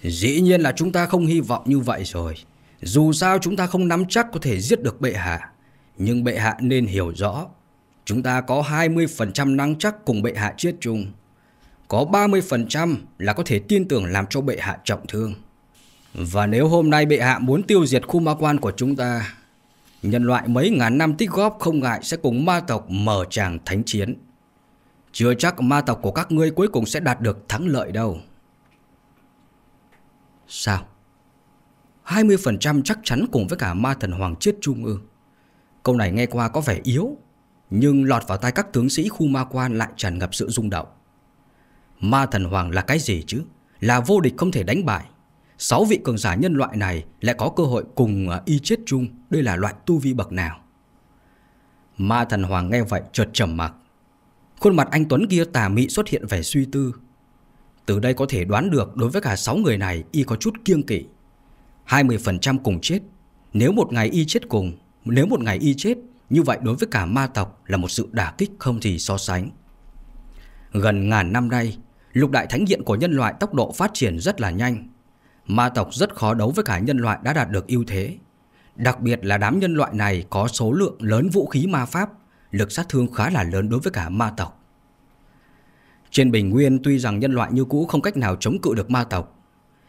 Dĩ nhiên là chúng ta không hy vọng như vậy rồi. Dù sao chúng ta không nắm chắc có thể giết được bệ hạ. Nhưng bệ hạ nên hiểu rõ. Chúng ta có 20% năng chắc cùng bệ hạ chết chung. Có 30% là có thể tin tưởng làm cho bệ hạ trọng thương. Và nếu hôm nay bệ hạ muốn tiêu diệt khu ma quan của chúng ta, nhân loại mấy ngàn năm tích góp không ngại sẽ cùng ma tộc mở tràng thánh chiến. Chưa chắc ma tộc của các ngươi cuối cùng sẽ đạt được thắng lợi đâu. Sao? 20% chắc chắn cùng với cả ma thần hoàng chết trung ương. Câu này nghe qua có vẻ yếu, nhưng lọt vào tai các tướng sĩ khu ma quan lại tràn ngập sự rung động. Ma thần hoàng là cái gì chứ? Là vô địch không thể đánh bại sáu vị cường giả nhân loại này lại có cơ hội cùng à, y chết chung, đây là loại tu vi bậc nào? Ma thần hoàng nghe vậy chợt trầm mặc. Khuôn mặt anh Tuấn kia tà mị xuất hiện vẻ suy tư. Từ đây có thể đoán được đối với cả sáu người này y có chút kiêng kỵ. 20% cùng chết. Nếu một ngày y chết cùng, nếu một ngày y chết, như vậy đối với cả ma tộc là một sự đả kích không thì so sánh. Gần ngàn năm nay, lục đại thánh điện của nhân loại tốc độ phát triển rất là nhanh ma tộc rất khó đấu với cả nhân loại đã đạt được ưu thế. Đặc biệt là đám nhân loại này có số lượng lớn vũ khí ma pháp, lực sát thương khá là lớn đối với cả ma tộc. Trên bình nguyên tuy rằng nhân loại như cũ không cách nào chống cự được ma tộc,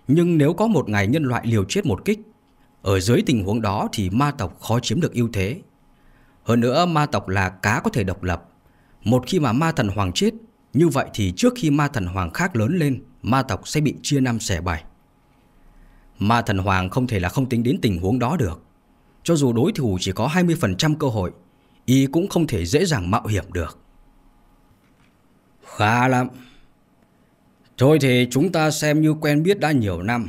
nhưng nếu có một ngày nhân loại liều chết một kích, ở dưới tình huống đó thì ma tộc khó chiếm được ưu thế. Hơn nữa ma tộc là cá có thể độc lập. Một khi mà ma thần hoàng chết, như vậy thì trước khi ma thần hoàng khác lớn lên, ma tộc sẽ bị chia năm xẻ bảy. Ma thần hoàng không thể là không tính đến tình huống đó được Cho dù đối thủ chỉ có 20% cơ hội Y cũng không thể dễ dàng mạo hiểm được Khá lắm Thôi thì chúng ta xem như quen biết đã nhiều năm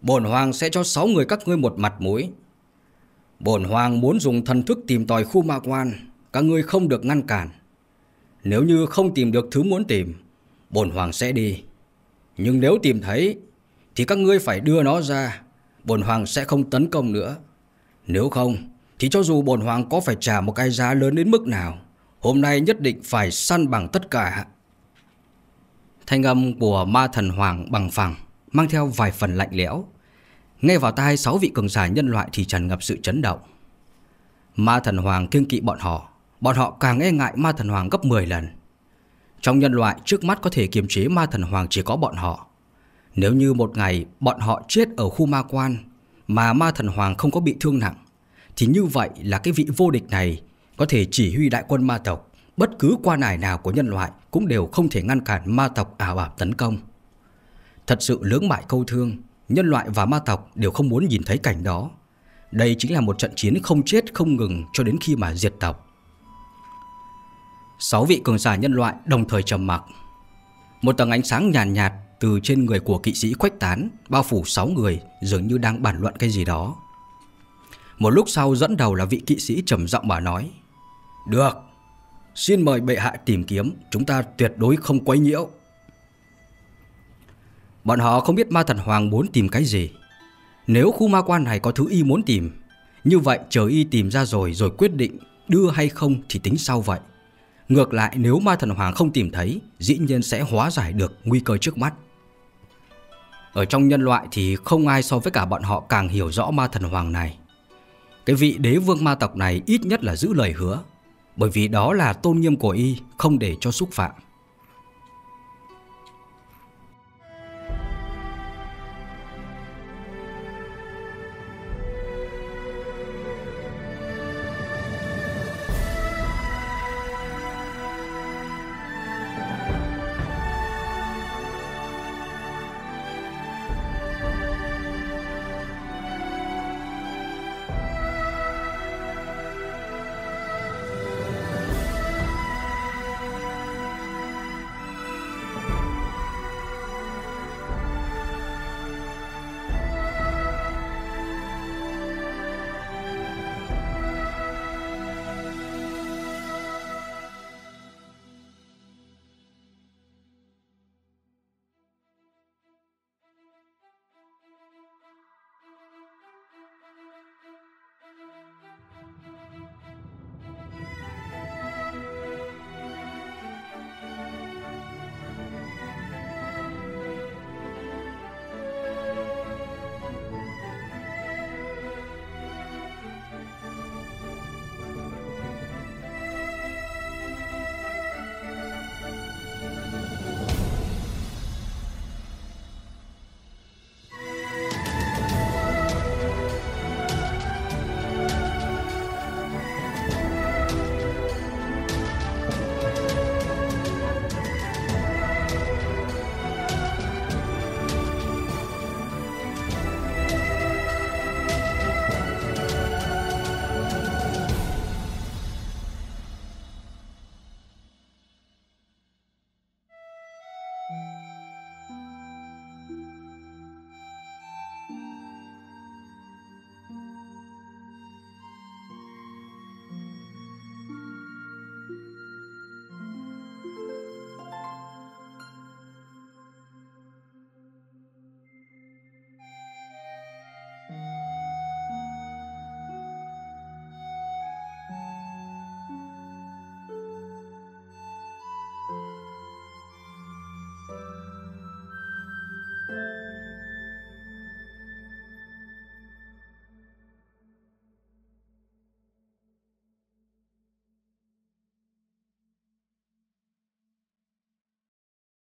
Bổn hoàng sẽ cho 6 người các ngươi một mặt mũi Bổn hoàng muốn dùng thần thức tìm tòi khu ma quan Các ngươi không được ngăn cản Nếu như không tìm được thứ muốn tìm Bổn hoàng sẽ đi Nhưng nếu tìm thấy thì các ngươi phải đưa nó ra. bổn hoàng sẽ không tấn công nữa. Nếu không, thì cho dù bổn hoàng có phải trả một cái giá lớn đến mức nào, hôm nay nhất định phải săn bằng tất cả. Thanh âm của ma thần hoàng bằng phẳng, mang theo vài phần lạnh lẽo. Nghe vào tai sáu vị cường giả nhân loại thì tràn ngập sự chấn động. Ma thần hoàng kiêng kỵ bọn họ, bọn họ càng e ngại ma thần hoàng gấp 10 lần. Trong nhân loại trước mắt có thể kiềm chế ma thần hoàng chỉ có bọn họ. Nếu như một ngày bọn họ chết ở khu ma quan mà ma thần hoàng không có bị thương nặng, thì như vậy là cái vị vô địch này có thể chỉ huy đại quân ma tộc, bất cứ quan ải nào của nhân loại cũng đều không thể ngăn cản ma tộc ảo ảo tấn công. Thật sự lưỡng bại câu thương, nhân loại và ma tộc đều không muốn nhìn thấy cảnh đó. Đây chính là một trận chiến không chết không ngừng cho đến khi mà diệt tộc. Sáu vị cường giả nhân loại đồng thời trầm mặc. Một tầng ánh sáng nhàn nhạt, nhạt từ trên người của kỵ sĩ khuếch tán, bao phủ sáu người, dường như đang bàn luận cái gì đó. Một lúc sau dẫn đầu là vị kỵ sĩ trầm giọng mà nói Được, xin mời bệ hạ tìm kiếm, chúng ta tuyệt đối không quấy nhiễu Bọn họ không biết ma thần hoàng muốn tìm cái gì Nếu khu ma quan này có thứ y muốn tìm Như vậy chờ y tìm ra rồi rồi quyết định đưa hay không thì tính sau vậy Ngược lại nếu ma thần hoàng không tìm thấy Dĩ nhiên sẽ hóa giải được nguy cơ trước mắt ở trong nhân loại thì không ai so với cả bọn họ càng hiểu rõ ma thần hoàng này. Cái vị đế vương ma tộc này ít nhất là giữ lời hứa, bởi vì đó là tôn nghiêm của y, không để cho xúc phạm.